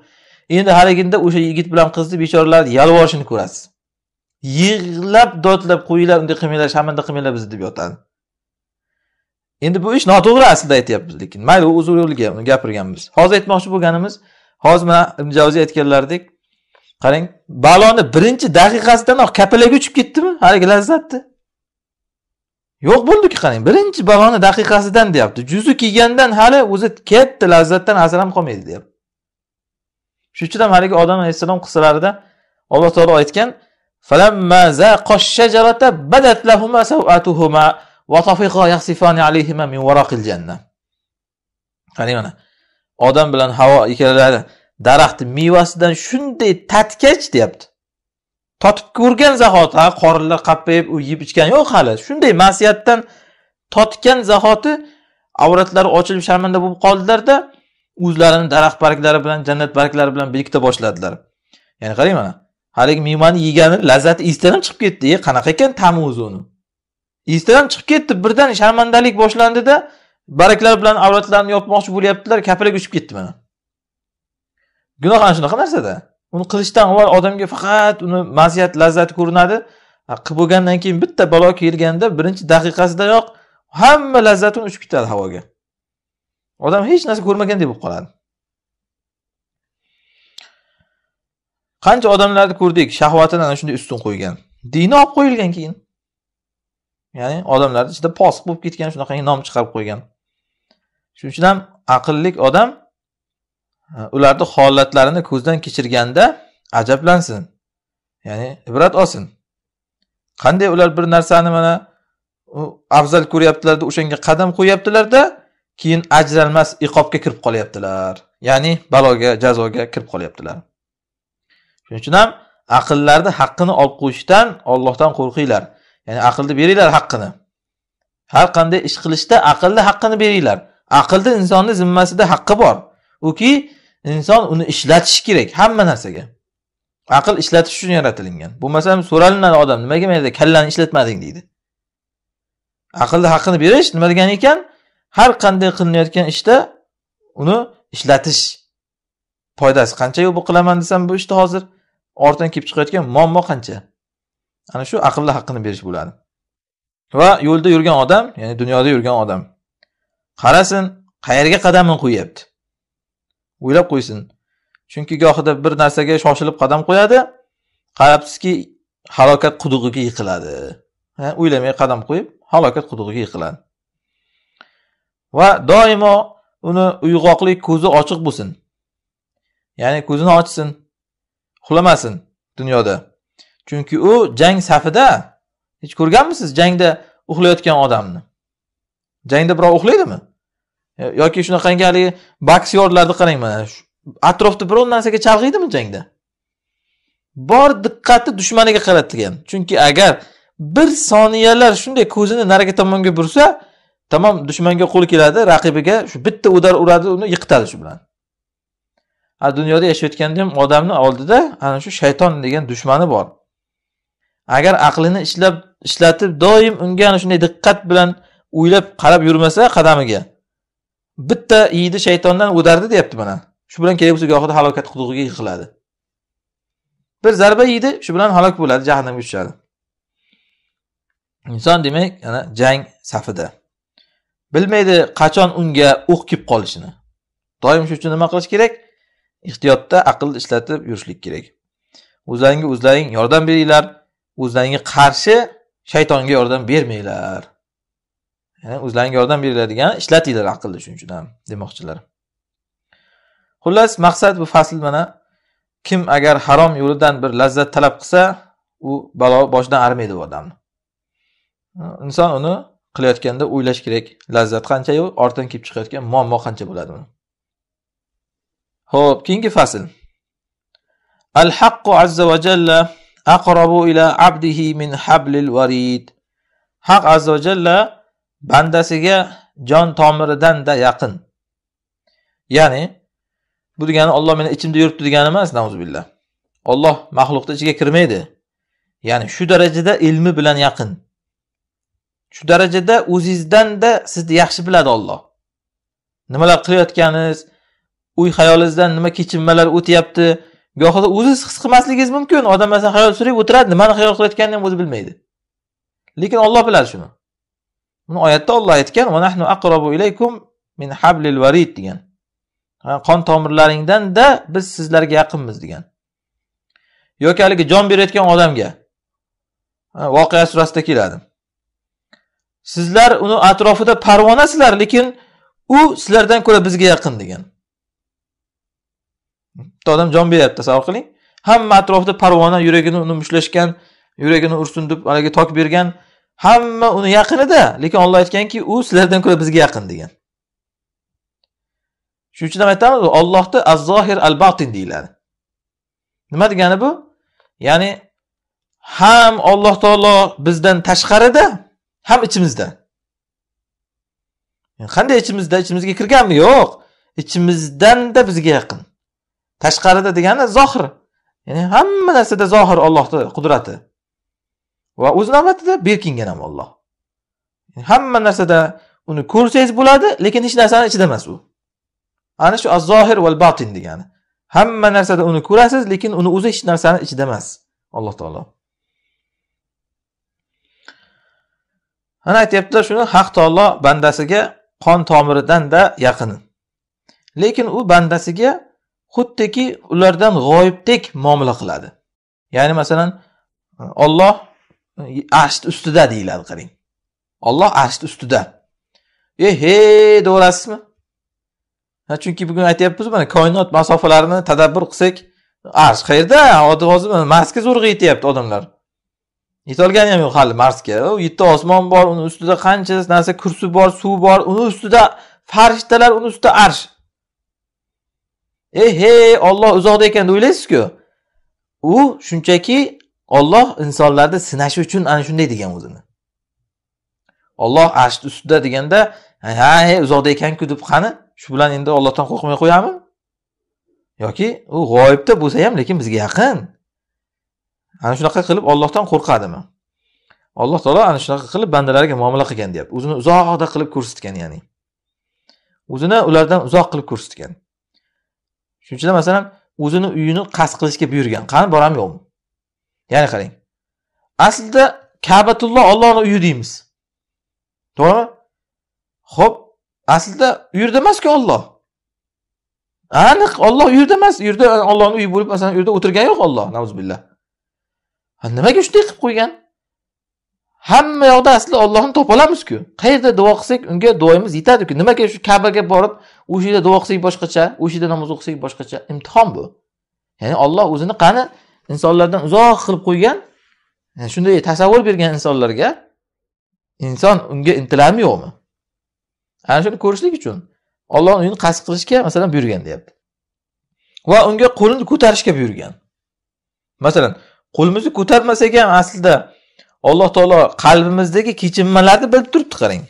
endi haliginda o'sha yigit bilan qizni bechoralarni yalvorishini ko'rasiz yig'lab dodlab qo'yinglar unday qilmanglar sharmanda qilmanglar bizni deb yotadi endi bu ish noto'g'ri aslida aytyapmiz lekin mayli o'z uni gapirganmiz hozir aytmoqchi bo'lganimiz hozir mana ibn aytganlaridek qarang baloni birinchi daqiqasidanoq kapalakka uchib ketdimi haligi lazzatni yo'q bo'ldiku qarang birinchi baloni daqiqasidan deyapti juzi kiygandan hali o'zi katta lazzatdan asar ham qolmaydi deyapti shuning uchun ham haligi odam alayhissalom qissalarida alloh taolo aytgan badat qarang mana odam bilan havo ikkalalari daraxtni mevasidan shunday tatgach deyapti totib ko'rgan zahoti ha qorinlar qappayib u yeb ichgan yo'q hali shunday masiyatdan totgan zahoti avratlari ochilib sharmanda bo'lib qoldilarda o'zlarini daraxt barglari bilan jannat barglari bilan bekita boshladilar ya'ni qarang mana haligi mevani yegani lazzati esdan ham chiqib ketdi e qanaqa ekan ta'mi o'zi uni esdan ham chiqib ketdi birdan sharmandalik boshlandida baraklar bilan avratlarini yopmoqchi bo'lyaptilar kapalak uchib ketdi mana gunoh ana shunaqa narsada uni qilishdan avval odamga faqat uni maziyat lazzati ko'rinadi qilib bo'lgandan keyin bitta balo kelganda birinchi daqiqasidayoq hamma lazzatini uchib ketadi havoga odam hech narsa ko'rmagandek bo'lib qoladi qancha odamlarni ko'rdik shahvatini ana shunday ustun qo'ygan dini olib qo'yilgan keyin ya'ni odamlarni ichida posiq bo'lib ketgan shunaqangi nom chiqarib qo'ygan shuning uchun ham aqlli odam ularni holatlarini ko'zdan kechirganda ajablansin ya'ni ibrat olsin qanday ular bir narsani mana afzal ko'ryaptilarda o'shanga qadam qo'yyaptilarda keyin ajralmas iqobga kirib qolyaptilar ya'ni baloga jazoga kirib qolyaptilar shuning uchun ham aqllarni haqqini olib qo'yishdan ollohdan qo'rqinglar ya'ni aqlni beringlar haqqini har qanday ish qilishda aqlni haqqini beringlar aqlni insonni zimmasida haqqi bor uki inson uni ishlatishi kerak hamma narsaga aql ishlatish uchun yaratilingan bo'lmasa so'ralinadi odam nimaga mayda kallani ishlatmading deydi aqlni haqqini berish nima degani ekan har qanday qilinayotgan ishda uni ishlatish foydasi qancha yo'q bu qilaman desam bu ishni işte hozir ortidan kelib chiqayotgan muammo qancha ana shu aqlni haqqini berish bo'ladi va yo'lda yurgan odam ya'ni dunyoda yurgan odam qarasin qayerga qadamini qo'yyapti o'ylab qo'ysin chunki gohida bir narsaga shoshilib qadam qo'yadi qarabsizki halokat qudug'iga yiqiladi o'ylamay qadam qo'yib halokat qudug'iga yiqiladi va doimo uni uyg'oqlik ko'zi ochiq bo'lsin ya'ni ko'zini ochsin uxlamasin dunyoda chunki u jang safida hech ko'rganmisiz jangda uxlayotgan odamni jangda birov uxlaydimi yoki shunaqangi haligi boksyorlarni qarang mana atrofda biror narsaga chalg'iydimi jangda bor diqqati dushmaniga qaratilgan chunki agar bir soniyalar shunday ko'zini narigi tomonga bursa tamom dushmanga qo'l keladi raqibiga shu bitta udar uradi uni yiqitadi shu bilan a dunyoda yashayotganda ham odamni oldida ana shu shayton degan dushmani bor agar aqlini ishlab ishlatib doim unga ana shunday diqqat bilan o'ylab qarab yurmasa qadamiga bitta iydi shaytondan o'tardi deyapti mana shu bilan kerak bo'lsa gohida halokat qudug'iga yiqiladi bir zarba yeydi shu bilan halok bo'ladi jahannamga tushadi inson demak ana jang safida bilmaydi qachon unga o'q kelib qolishini doim shuning uchun nima qilish kerak ehtiyotda aqlni ishlatib yurishlik kerak o'zlaringga o'zlaring yordam beringlar o'zlaringga qarshi shaytonga yordam bermanglar ya'ni o'zlaringga yordam beriladigan ishlatinglar aqlni shuning uchun ham demoqchilar xullas maqsad bu fasl mana kim agar harom yo'lidan bir lazzat talab qilsa u balo boshidan armaydi u odamni inson uni qilayotganda o'ylash kerak lazzat qanchayu ortidan kelib chiqayotgan muammo qancha bo'ladi uni ho'p keyingi fasl al haqqu azza va jalla aqrabu ila abdihi min hablil varid haq azza va jalla bandasiga jon tomiridan da yaqin ya'ni bu degani olloh meni ichimda yuribdi degani emas billah olloh maxluqni ichiga kirmaydi ya'ni shu darajada ilmi bilan yaqin shu darajada o'zingizdanda sizni yaxshi biladi olloh nimalar qilayotganingiz uy xayolingizdan nima kechinmalar o'tyapti gohida o'ziz his qilmasligingiz mumkin odam masalan xayol surib o'tiradi nimani xayol qilayotganini ham o'zi bilmaydi lekin olloh biladi shuni buni oyatda olloh aytgan va aqrobu ilaykum min hablil varid degan qon tomirlaringdanda biz sizlarga yaqinmiz degan yoki haligi jon berayotgan odamga voqea surasida keladi sizlar uni atrofida parvonasizlar lekin u sizlardan ko'ra bizga yaqin degan bitta odam jon beryapti tasavvur qiling hamma atrofida parvona yuragini uni mushtlashgan yuragini ursin deb haligi tok bergan hamma uni yaqinida lekin olloh aytganki u sizlardan ko'ra bizga yaqin degan shuning uchun ham aytamiz ollohni az zohir al batin deyiladi nima degani bu ya'ni ham olloh taolo bizdan tashqarida ham ichimizda e, qanday ichimizda ichimizga kirganmi yo'q ichimizdanda bizga yaqin tashqarida degani zohir ya'ni hamma narsada zohir ollohni qudrati va o'z navbatida berkingan ham Alloh hamma narsada uni ko'rsangiz bo'ladi lekin hech narsani ichida emas u ana shu az-zohir val batin degani hamma narsada uni ko'rasiz lekin uni o'zi hech narsani ichida emas alloh taolo ana aytyaptilar shuni haq taolo bandasiga qon tomiridan da yaqin lekin u bandasiga xuddiki ulardan g'oyibdek muomala qiladi ya'ni masalan olloh arshni ustida deyiladi qarang olloh arshni ustida e he deyaverasizmi chunki bugun aytyapmiz mana koinot masofalarini tadabbur qilsak arsh qayerda hozir marsga zo'rg'a yetyapti odamlar yetolgani ham yo'q hali marsga u yetti osmon bor uni ustida qancha narsa kursi bor suv bor uni ustida farishtalar uni ustida arsh e he olloh uzoqda ekan deb o'ylaysizku u shunchaki olloh insonlarni sinashi uchun ana shunday degan o'zini olloh arshni ustida deganda ha e uzoqda ekanku deb qani shu bilan endi ollohdan qo'rqmay qo'yamin yoki u g'oyibda bo'lsa ham lekin bizga yaqin ana shunaqa qilib ollohdan qo'rqadimi alloh taolo ana shunaqa qilib bandalariga muomala qilgan deyapti o'zini uzoqda qilib ko'rsatgan ya'ni o'zini ulardan uzoq qilib ko'rsatgan shuning uchun masalan o'zini uyini qasd qilishga buyurgan qani borami yo'qmi Yana qarang. Aslida Kabatulloh Allohning uyi deymiz. To'g'rimi? Xo'p, aslida u yerda emas-ku Alloh. Aniq Alloh u yerda emas, u yerda Allohning uyi bo'lib, masalan, u yerda o'tirgan yo'q Alloh, nauzbillah. Nimaga shunday qilib qo'ygan? hamma yoqda asli ollohni topa olamiz-ku. qayerda duo qilsak unga duoyimiz yetadi-ku. nimaga shu kabaga borib o'sha yerda duo qilsak boshqacha o'sha yerda namoz o'qisak boshqacha imtihon bu ya'ni olloh o'zini qani insonlardan uzoq qilib qo'ygan e, shunday tasavvur bergan insonlarga inson unga intiladimi yo'qmi ana shuni ko'rishlik uchun ollohni uyini qasd qilishga masalan buyurgan deyapti va unga qo'lini ko'tarishga buyurgan masalan qo'limizni ko'tarmasak ham aslida alloh taolo qalbimizdagi kechinmalarni bilib turibdi qarang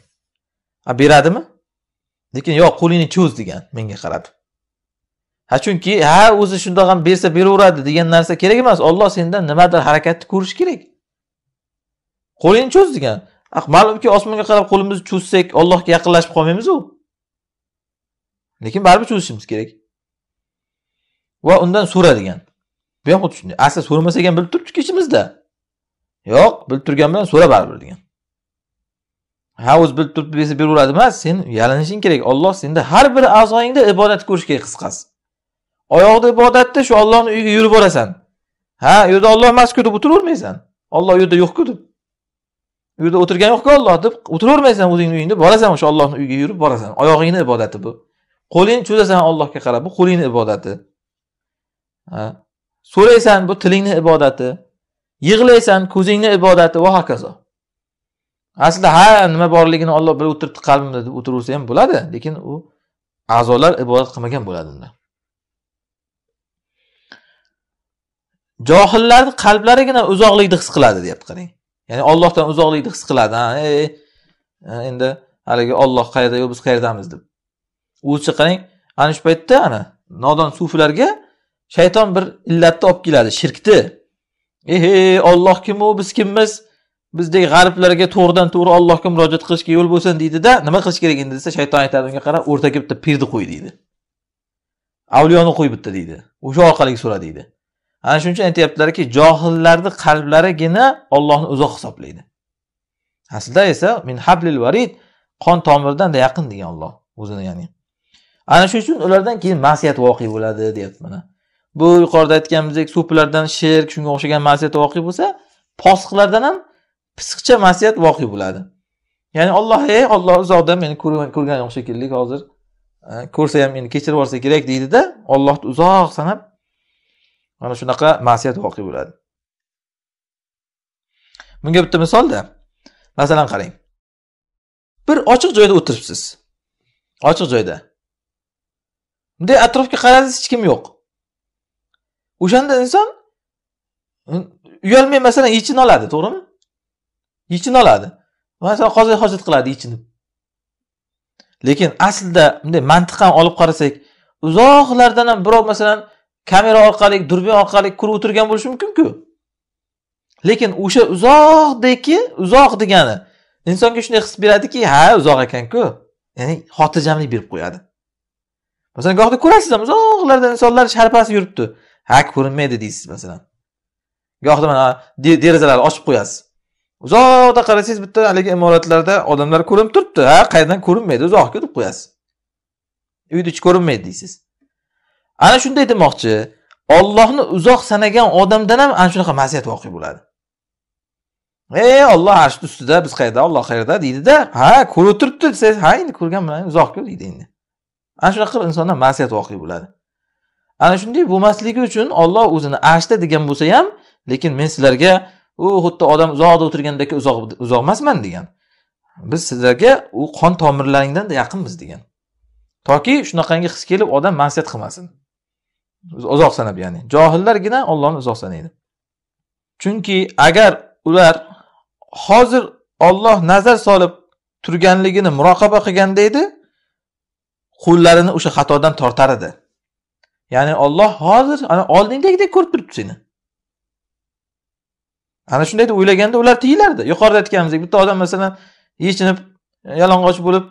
beradimi lekin yo'q qo'lingni cho'z degan menga qaratib ha chunki ha o'zi shundoq ham bersa beraveradi degan narsa kerak emas olloh sendan nimadir harakatni ko'rishi kerak qo'lingni cho'z degan ma'lumki osmonga qarab qo'limizni cho'zsak ollohga yaqinlashib qolmaymizu lekin baribir cho'zishimiz kerak va undan so'ra degan bu ham xuddi shunday asli so'ramasak ham bilib turibdiku ichimizda yo'q bilib turgan bilan so'ra baribir degan ha o'zi bilib turib bersa beraveradi emas sen yalinishing kerak olloh senda har bir a'zoyingda ibodat ko'rish kerak qisqasi oyoqda ibodatda shu ollohni uyiga yurib borasan ha u yerda olloh emasku deb o'tiravermaysan olloh u yerda yo'qku deb u yerda o'tirgani yo'qku olloh deb o'tiravermaysan o'zingni uyingda borasan o'sha ollohni uyiga yurib borasan oyog'ingni ibodati bu qo'ling cho'zasan ollohga qarab bu qo'lingni ibodati so'raysan bu tilingni ibodati yig'laysan ko'zingni ibodati va hokazo aslida ha nima borligini olloh bilib o'tiribdi qalbimda deb o'tiraversa ham bo'ladi lekin u a'zolar ibodat qilmagan bo'ladi unda johillarni qalblarigina uzoqlikni his qiladi deyapti qarang ya'ni ollohdan uzoqlikni his qiladi ha ey e. endi haligi olloh qayerdayu biz qayerdamiz deb o'zicha qarang ana shu paytda ana nodon sufilarga shayton bir illatni olib keladi shirkni ehe eh, olloh eh, kimu biz kimmiz bizdek g'arblarga to'g'ridan to'g'ri allohga murojaat qilishga yo'l bo'lsin deydida nima qilish kerak endi desa shayton aytadi unga qara o'rtaga bitta pirni qo'y deydi avliyoni qo'y bitta deydi o'sha orqali so'ra deydi ana shuning uchun aytyaptilarki johillarni qalblarigina ollohni uzoq hisoblaydi aslida esa min hablil varid qon tomiridan yaqin degan olloh o'zini ya'ni ana shuning uchun ulardan keyin masiyat voqe bo'ladi deyapti mana bu yuqorida aytganimizdek suplardan sherk shunga o'xshagan masiyat voqe bo'lsa posiqlardan ham pisiqcha masiyat voqe bo'ladi ya'ni olloh ey olloh uzoqda meni ko'rgan yo'q shekilli hozir ko'rsa ham meni kechirib yuborsa kerak deydida ollohni uzoq sanab mana shunaqa ma'siyat voqea bo'ladi bunga bitta misolda masalan qarang bir ochiq joyda o'tiribsiz ochiq joyda bunday atrofga qaraysiz hech kim yo'q o'shanda inson uyalmay masalan yechina oladi to'g'rimi yechina oladi masalan hozir hojat qiladi yechinib lekin aslida bunday mantiqan olib qarasak uzoqlardan ham birov masalan kamera orqali durbin orqali ko'rib o'tirgan bo'lishi mumkinku lekin o'sha uzoqdagi uzoq degani insonga shunday his beradiki ha uzoq ekanku ya'ni xotirjamlik berib qo'yadi masalan gohida ko'rasiz ham uzoqlarda insonlar sharpasi yuribdi ha ko'rinmaydi deysiz masalan gohida mana derazalarni ochib qo'yasiz uzoqda qarasangiz bitta haligi imoratlarda odamlar ko'rinib turibdi ha qayerdan ko'rinmaydi uzoqku deb qo'yasiz uyni ichi ko'rinmaydi deysiz ana shunday demoqchi ollohni uzoq sanagan odamdan ham ana shunaqa masiyat voqe bo'ladi e olloh arshni ustida biz qayerda olloh qayerda deydida ha ko'rib turibdi desiz ha endi ko'rgan bilan uzoqku deydi endi ana shunaqa qilib insonda masiyat voqe bo'ladi ana shunday bo'lmasligi uchun olloh o'zini arshda degan bo'lsa ham lekin men sizlarga u xuddi odam uzoqda o'tirgandek uzoq uzoq emasman degan biz sizlarga u qon tomirlaringdan yaqinmiz degan toki shunaqangi his kelib odam masiyat qilmasin uzoq sanab ya'ni johillargina ollohni uzoq sanaydi chunki agar ular hozir olloh nazar solib turganligini muroqaba qilganda edi qo'llarini o'sha xatodan tortar edi ya'ni olloh hozir ana oldingdagidek ko'rib turibdi seni ana shunday deb o'ylaganda ular tiyilardi yuqorida aytganimizdek bitta odam masalan yechinib yalang'och bo'lib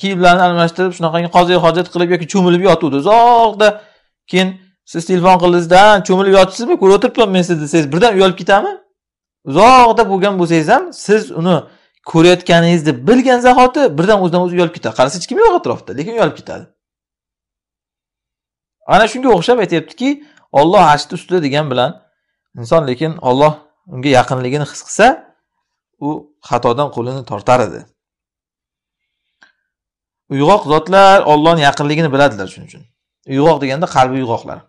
kiyimlarini almashtirib shunaqangi qozi hojat qilib yoki cho'milib yotuvdi uzoqda keyin siz telefon qildingizda cho'milib yotibsizmi ko'rib o'tiribman men sizni desangiz birdan uyalib ketadimi uzoqda bo'lgan bo'lsangiz ham siz uni ko'rayotganingizni bilgan zahoti birdan o'zidan o'zi uyalib ketadi qarasa hech kim yo'q atrofda lekin uyalib ketadi ana shunga o'xshab aytyaptiki olloh ashni ustida degan bilan inson lekin olloh unga yaqinligini his qilsa u xatodan qo'lini tortar edi uyg'oq zotlar ollohni yaqinligini biladilar shuning uchun uyg'oq deganda qalbi uyg'oqlar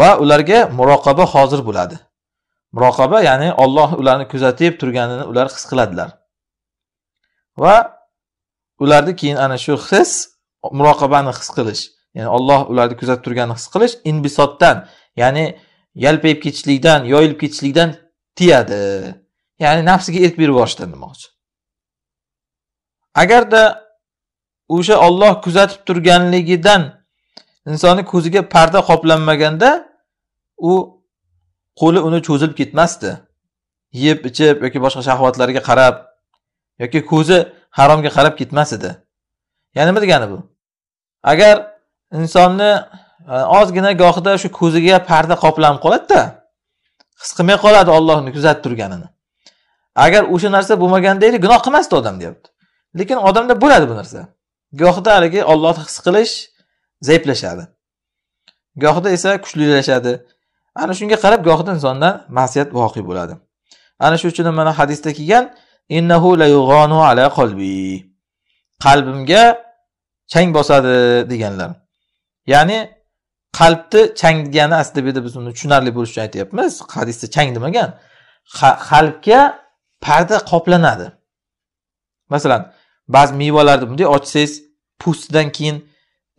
va ularga muroqaba hozir bo'ladi muroqaba ya'ni olloh ularni kuzatib turganini ular his qiladilar va ularni keyin ana shu his muroqabani his qilish ya'ni olloh ularni kuzatib turganini his qilish inbisotdan ya'ni yalpayib ketishlikdan yoyilib ketishlikdan tiyadi ya'ni nafsiga erk berib yuborishdan demoqchi agarda o'sha Alloh kuzatib turganligidan insonni ko'ziga parda qoplanmaganda u qo'li uni cho'zilib ketmasdi yeb ichib yoki boshqa shahvatlarga qarab yoki ko'zi haromga qarab ketmas edi ya'ni nima degani bu agar insonni e, ozgina gohida shu ko'ziga parda qoplanib qoladida his qilmay qoladi ollohni kuzatib turganini agar o'sha narsa bo'lmaganda edi gunoh qilmasdi odam deyapti lekin odamda bo'ladi bu narsa gohida haligi ollohni his qilish zaiflashadi gohida esa kuchlilashadi ana shunga qarab gohida insonda masiyat voqe bo'ladi ana shu uchun mana hadisda kelgan innahu layughonu ala qalbi qalbimga chang bosadi deganlar ya'ni qalbni chang degani aslida bu yerda biz uni tushunarli bo'lishi uchun aytyapmiz hadisda chang demagan qalbga parda qoplanadi masalan ba'zi mevalarni bunday ochsangiz po'stidan keyin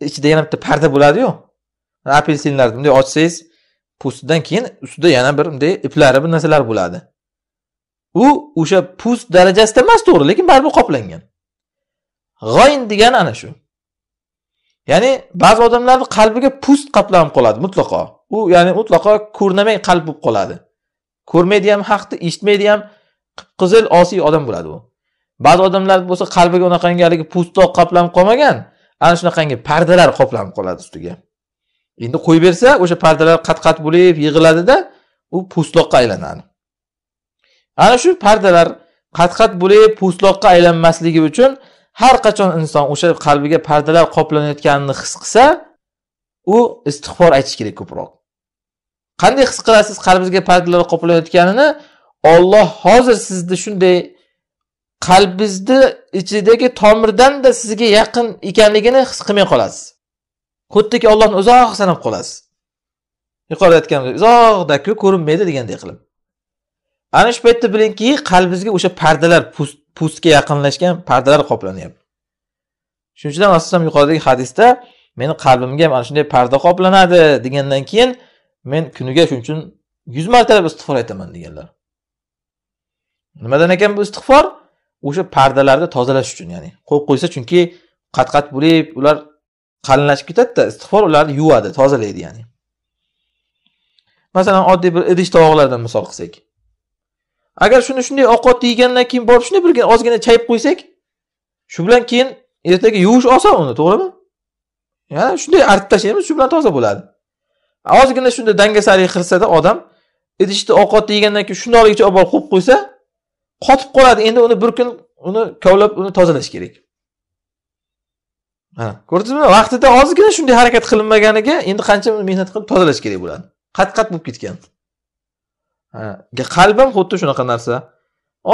ichida yana bitta parda bo'ladiyu apelsinlarni bunday ochsangiz po'stidan keyin ustida yana bir bunday iplari bir narsalar bo'ladi u o'sha pust darajasida emas to'g'ri lekin baribir qoplangan g'oyin degani ana shu ya'ni ba'zi odamlarni qalbiga pust qoplanib qoladi mutlaqo u ya'ni mutlaqo ko'rinamay qalb bo'lib qoladi ko'rmaydi ham haqni eshitmaydi ham qip qizil osiy odam bo'ladi u ba'zi odamlar bo'lsa qalbiga unaqangi haligi pustoq qoplanib qolmagan ana shunaqangi pardalar qoplanib qoladi ustiga endi qo'yib bersa o'sha pardalar qat qat bo'lib yig'iladida u po'stloqqa aylanadi ana shu pardalar qat qat bo'lib po'stloqqa aylanmasligi uchun har qachon inson o'sha qalbiga pardalar qoplanayotganini his qilsa u istig'for aytish kerak ko'proq qanday his qilasiz qalbingizga pardalar qoplanayotganini olloh hozir sizni shunday qalbingizni ichidagi tomirdan da sizga yaqin ekanligini his qilmay qolasiz xuddiki ollohni uzoq sanab qolasiz yuqorida aytganimdek uzoqdaku ko'rinmaydi deganday qilib ana shu paytda bilingki qalbingizga o'sha pardalar pustga yaqinlashgan pardalar qoplanyapti shuning uchun asosan yuqoridagi hadisda meni qalbimga ham ana shunday parda qoplanadi degandan keyin men kuniga shuning uchun yuz martalab istig'for aytaman deganlar nimadan ekan bu istig'for o'sha pardalarni tozalash uchun ya'ni qo'yib qo'ysa chunki qat qat bo'lib ular qalinlashib ketadida istig'for ularni yuvadi tozalaydi ya'ni masalan oddiy bir idish tovoqlardan misol qilsak agar shuni shunday ovqat yegandan keyin borib shunday bir ozgina chayib qo'ysak shu bilan keyin ertaga yuvish oson uni to'g'rimi yana shunday artib tashlaymiz shu bilan toza bo'ladi ozgina shunda dangasalik qilsada odam idishni ovqatni yegandan keyin shundoqligicha olib borib qo'yib qo'ysa qotib qoladi endi uni bir kun uni kovlab uni tozalash kerak ha ko'rdingizmi vaqtida hozirgina shunday harakat qilinmaganiga endi qancha mehnat qilib tozalash kerak bo'ladi qat qat bo'lib ketgan qalb ham xuddi shunaqa narsa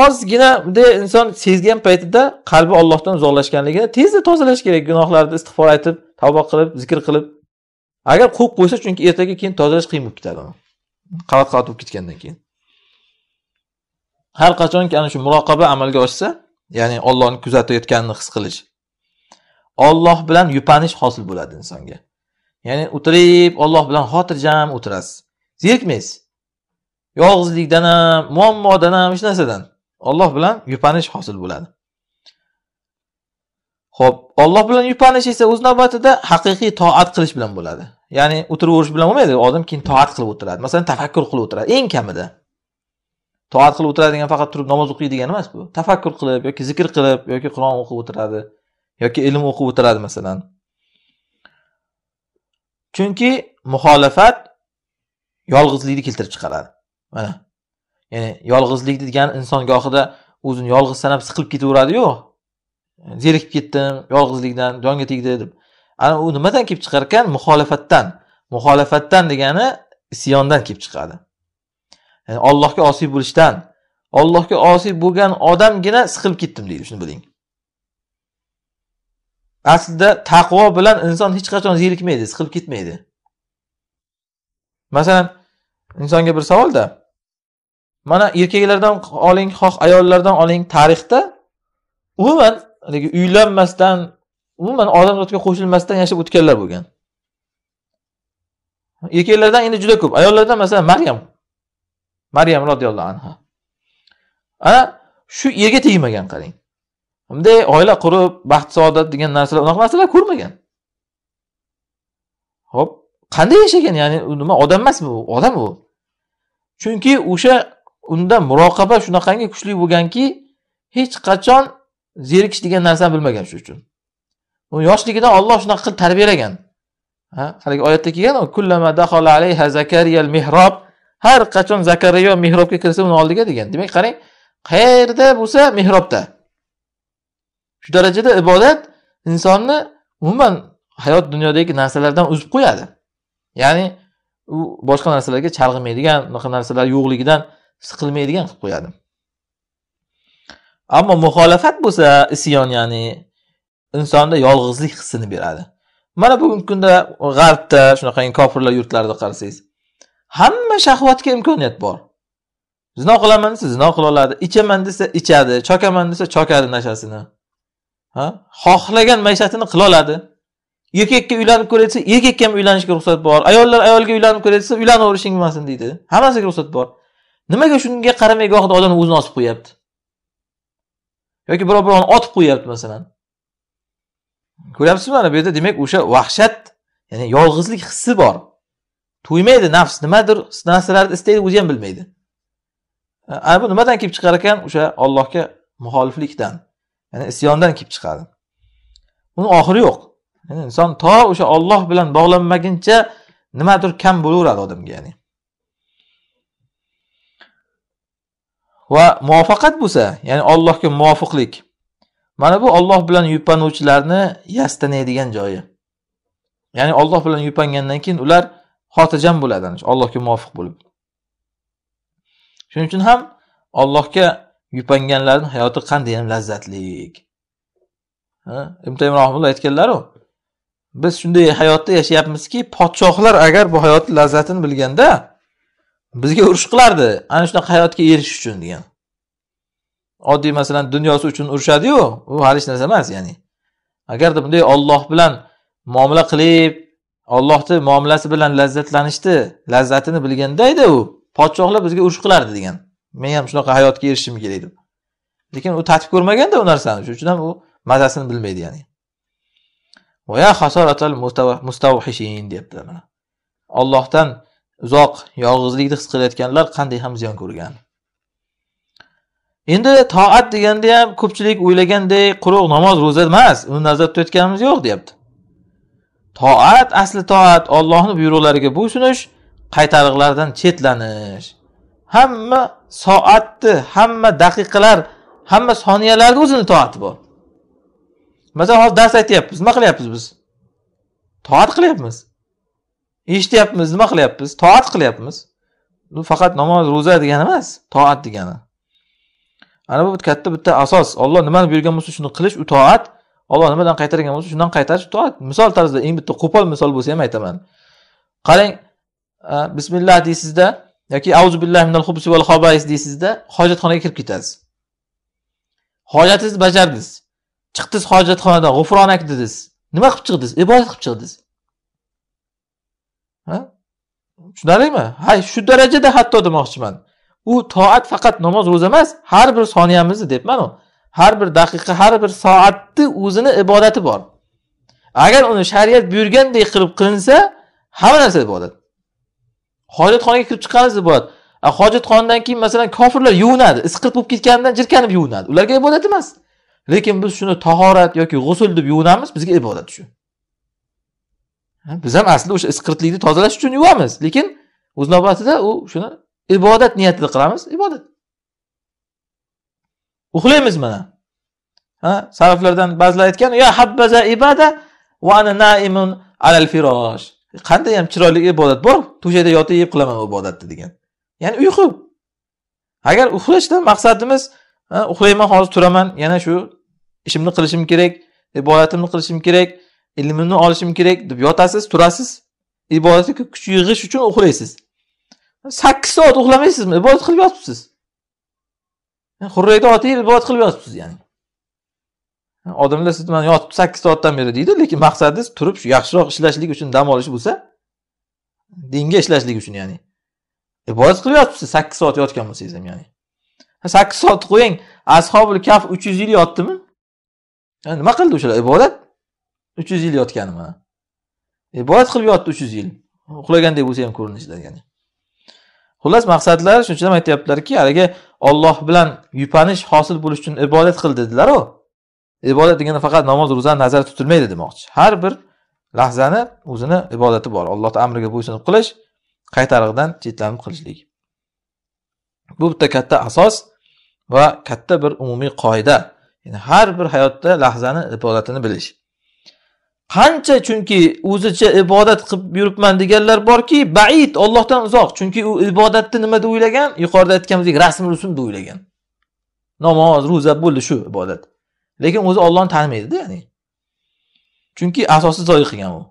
ozgina bunday inson sezgan paytida qalbi ollohdan uzoqlashganligini tezda tozalash kerak gunohlarni istig'for aytib tavba qilib zikr qilib agar qo'yib qo'ysa chunki ertaga keyin tozalash qiyin bo'lib ketadi qavat qavat bo'lib ketgandan keyin har qachonki ana shu muroqaba amalga oshsa ya'ni ollohni kuzatayotganini his qilish olloh bilan yupanish hosil bo'ladi insonga ya'ni o'tirib olloh bilan xotirjam o'tirasiz zerikmaysiz yolg'izlikdan ham muammodan ham hech narsadan olloh bilan yupanish hosil bo'ladi ho'p olloh bilan yupanish esa o'z navbatida haqiqiy toat qilish bilan bo'ladi ya'ni o'tiraverish bilan bo'lmaydi odam keyin toat qilib o'tiradi masalan tafakkur qilib o'tiradi eng kamida toat qilib o'tiradigan faqat turib namoz o'qiydi degani emas bu tafakkur qilib yoki zikr qilib yoki qur'on o'qib o'tiradi yoki ilm o'qib o'tiradi masalan chunki muxolifat yolg'izlikni keltirib chiqaradi mana ya'ni yolg'izlik degan inson gohida o'zini yolg'iz sanab siqilib ketaveradiyu zerikib ketdim yolg'izlikdan jonga tegdi deb ana u nimadan kelib chiqar ekan muxolifatdan muxolifatdan degani isyondan kelib chiqadi ya'ni Allohga osiy bo'lishdan, Allohga osiy bo'lgan odamgina siqilib ketdim deydi, shuni biling. Aslida taqvo bilan inson hech qachon zerikmaydi, siqilib ketmaydi. Masalan, insonga bir savolda mana erkaklardan oling, xoh ayollardan oling, tarixda umuman haligi uylanmasdan, umuman odam qo'shilmasdan yashab o'tganlar bo'lgan. erkaklardan endi juda ko'p ayollardan masalan maryam maryam roziyallohu anhu ana shu yerga tegmagan qarang bunday oila qurib baxt saodat degan narsalar unaqa narsalar ko'rmagan ho'p qanday yashagan ya'ni u nima odam emas bu odam u chunki o'sha unda muroqaba shunaqangi kuchli bo'lganki hech qachon zerikish degan narsani bilmagan shuning uchun u yoshligidan olloh shunaqa qilib tarbiyalagan haligi oyatda kelgan har qachon zakariyo mehrobga kirsa uni oldiga degan demak qarang qayerda bo'lsa mehrobda shu darajada ibodat insonni umuman hayot dunyodagi narsalardan uzib qo'yadi ya'ni u boshqa narsalarga chalg'imaydigan unaqa narsalar yo'qligidan siqilmaydigan qilib qo'yadi ammo muxolifat bo'lsa isyon ya'ni insonda yolg'izlik hissini beradi mana bugungi kunda g'arbda shunaqangi kofirlar yurtlarida qarasangiz hamma shahvatga imkoniyat bor zino qilaman desa zino qila oladi ichaman desa ichadi chokaman desa chokadi nashasini ha xohlagan maishatini qila oladi erkakka uylanib ko'ray desa erkakka ham uylanishga ruxsat bor ayollar ayolga uylanib ko'ray desa uylanaverishing nimasin deydi hammasiga ruxsat bor nimaga shunga qaramay gohida odamni o'zini osib qo'yapti yoki birov birovni otib qo'yyapti masalan ko'ryapsizmi mana bu yerda demak o'sha vahshat ya'ni yolg'izlik hissi bor to'ymaydi nafs nimadir narsalarni istaydi o'zi ham bilmaydi ana bu nimadan kelib chiqar ekan o'sha ollohga muxoliflikdan ya'ni isyondan kelib chiqadi buni oxiri yo'q inson to o'sha olloh bilan bog'lanmaguncha nimadir kam bo'laveradi odamga ya'ni va muvaffaqat bo'lsa ya'ni allohga muvofiqlik mana bu olloh bilan yupanuvchilarni yastanaydigan joyi ya'ni olloh bilan yupangandan keyin ular xotirjam bo'ladi ana shu allohga muvofiq bo'lib shuning uchun ham allohga yupanganlarni hayoti qandayyam lazzatlik imtayim rahimulloh aytganlaru biz shunday hayotda yashayapmizki podshohlar agar bu hayotni lazzatini bilganda bizga urush qilardi ana shunaqa hayotga erishish uchun degan oddiy masalan dunyosi uchun urushadiyu u hali hech narsa emas ya'ni agarda bunday olloh bilan muomala qilib ollohni muomalasi bilan lazzatlanishni lazzatini bilganda edi u podshohlar bizga urush qilardi degan men ham shunaqa hayotga erishishim kerak deb lekin u tatib ko'rmaganda u narsani shuning uchun ham u mazasini bilmaydi ya'ni deyapti mana ollohdan uzoq yolg'izlikni his qilayotganlar qanday ham ziyon ko'rgan endi toat deganda ham ko'pchilik o'ylagandek quruq namoz ro'za emas uni nazarda tutayotganimiz yo'q deyapti toat asli toat ollohni buyruqlariga bo'ysunish qaytariqlardan chetlanish hamma soatni hamma daqiqalar hamma soniyalarni o'zini toati bor masalan hozir dars aytyapmiz nima qilyapmiz biz toat qilyapmiz eshityapmiz nima qilyapmiz toat qilyapmiz bu faqat namoz ro'za degani emas toat degani ana bu katta bitta asos olloh nimani buyurgan bo'lsa shuni qilish u toat olloh nimadan qaytargan bo'lsa shundan qaytarish toat misol tarzida eng bitta qo'pol misol bo'lsa ham aytaman qarang bismillah deysizda yoki auzu billahi minal xubsi val xobais deysizda hojatxonaga kirib ketasiz hojatingizni bajardingiz chiqdingiz hojatxonadan g'ufronak dedingiz nima qilib chiqdingiz ibodat qilib chiqdingiz tushunarlimi ha shu darajada hatto demoqchiman u toat faqat namoz ro'za emas har bir soniyamizni deyapmanu har bir daqiqa har bir soatni o'zini ibodati bor agar uni shariat buyurgandek qilib qilinsa hamma narsa ibodat hojatxonaga kirib chiqqanimiz ibodat hojatxonadan keyin masalan kofirlar yuvinadi isqirt bo'lib ketganidan jirkanib yuvinadi ularga ibodat emas lekin biz shuni tahorat yoki g'usul deb yuvinamiz bizga ibodat shu biz ham aslida o'sha isqirtlikni tozalash uchun yuvamiz lekin o'z navbatida u shuni ibodat niyatida qilamiz ibodat uxlaymiz mana ha saraflardan ba'zilar aytgan ya habbaza ibada va ana naimun alal firosh qanday ham chiroyli ibodat bor to'shakda yotib qilaman ibodatni degan ya'ni uyqu agar uxlashdan maqsadimiz uxlayman hozir turaman yana shu ishimni qilishim kerak ibodatimni qilishim kerak ilmimni olishim kerak deb yotasiz turasiz ibodatga kuch yig'ish uchun uxlaysiz sakkiz soat uxlamaysizmi ibodat qilib yotibsiz xurrayni otiga ibodat qilib yotibsiz ya'ni odamlar siz man yotib sakkiz soatdan beri deydi lekin maqsadingiz turib shu yaxshiroq ishlashlik uchun dam olish bo'lsa dinga ishlashlik uchun ya'ni ibodat e, qilib yotibsiz sakkiz soat yotgan bo'lsangiz ham ya'ni sakkiz soatni qo'ying ashobul kaf uch yuz yil yotdimi nima qildi o'shalar ibodat uch yuz yil yotgani mana ibodat e, qilib yotdi uch yuz yil uxlagandek bo'lsa ham ko'rinishlar ya'ni xullas maqsadlar shuning uchun ham aytyaptilarki haligi Alloh bilan yupanish hosil bo'lish uchun ibodat qil dedilaru Ibodat degani faqat namoz, ro'za nazarda tutilmaydi demoqchi. Har bir lahzani o'zini ibodati bor. Alloh amriga bo'ysunib qilish, qaytariqdan chetlanib qilishlik. Bu bitta katta asos va katta bir umumiy qoida. Ya'ni har bir hayotda lahzani ibodatini bilish. qancha chunki o'zicha ibodat qilib yuribman deganlar borki baid Allohdan uzoq chunki u ibodatni nima deb o'ylagan yuqorida aytganimizdek rasm rusum deb o'ylagan namoz ro'za bo'ldi shu ibodat lekin o'zi Allohni tanimaydida ya'ni chunki asosni zoyi qilgan u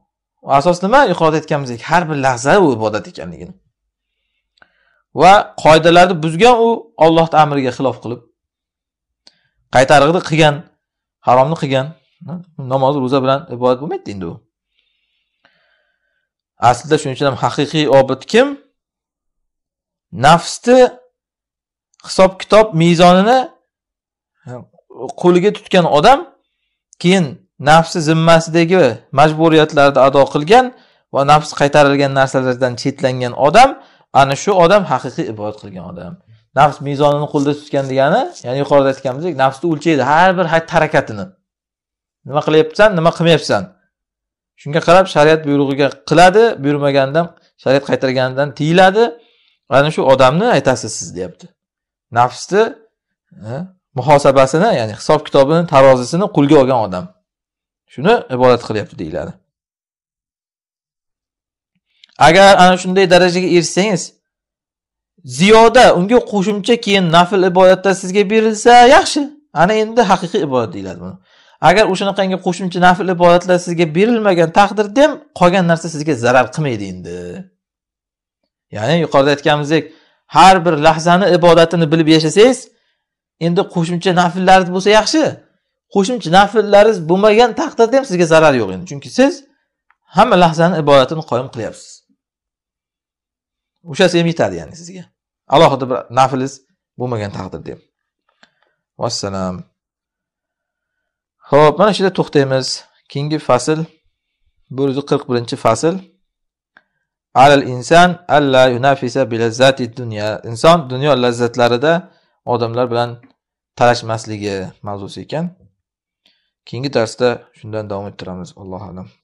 asos nima yuqorida aytganimizdek har bir lahza u ibodat ekanligini va qoidalarni buzgan u ollohni amriga xilof qilib qaytarig'ni qilgan haromni qilgan namoz ro'za bilan ibodat bo'lmaydi endi u aslida shuning uchun ham haqiqiy obid kim nafsni hisob kitob mezonini qo'liga tutgan odam keyin nafsi zimmasidagi majburiyatlarni ado qilgan va nafs qaytarilgan narsalardan chetlangan odam ana shu odam haqiqiy ibodat qilgan odam nafs mezonini qo'lda tutgan degani ya'ni yuqorida aytganimizdek nafsni o'lchaydi har bir harakatini nima qilyapsan nima qilmayapsan shunga qarab shariat buyrug'iga qiladi buyurmagandan shariat qaytarganidan tiyiladi ana shu odamni aytasiz siz deyapti nafsni e, muhosabasini ya'ni hisob kitobini tarozisini qo'lga olgan odam shuni ibodat qilyapti deyiladi agar ana shunday darajaga erishsangiz ziyoda unga qo'shimcha keyin nafl ibodatlar sizga berilsa yaxshi ana endi haqiqiy ibodat deyiladi buni agar o'shanaqangi qo'shimcha nafl ibodatlar sizga berilmagan taqdirda ham qolgan narsa sizga zarar qilmaydi endi ya'ni yuqorida aytganimizdek har bir lahzani ibodatini bilib yashasangiz endi qo'shimcha nafllarni bo'lsa yaxshi qo'shimcha nafllaringiz bo'lmagan taqdirda ham sizga zarar yo'q endi chunki siz hamma lahzani ibodatini qoyim qilyapsiz o'shasi ham yetadi ya'ni sizga alohida bir nafliz bo'lmagan taqdirda ham vassalom ho'p mana shu yerda to'xtaymiz keyingi fasl bir yuz qirq birinchi fasl alal inson alla yunafisa bilazzati dunyo inson dunyo lazzatlarida odamlar bilan talashmasligi mavzusi ekan keyingi darsda shundan davom ettiramiz allohu alam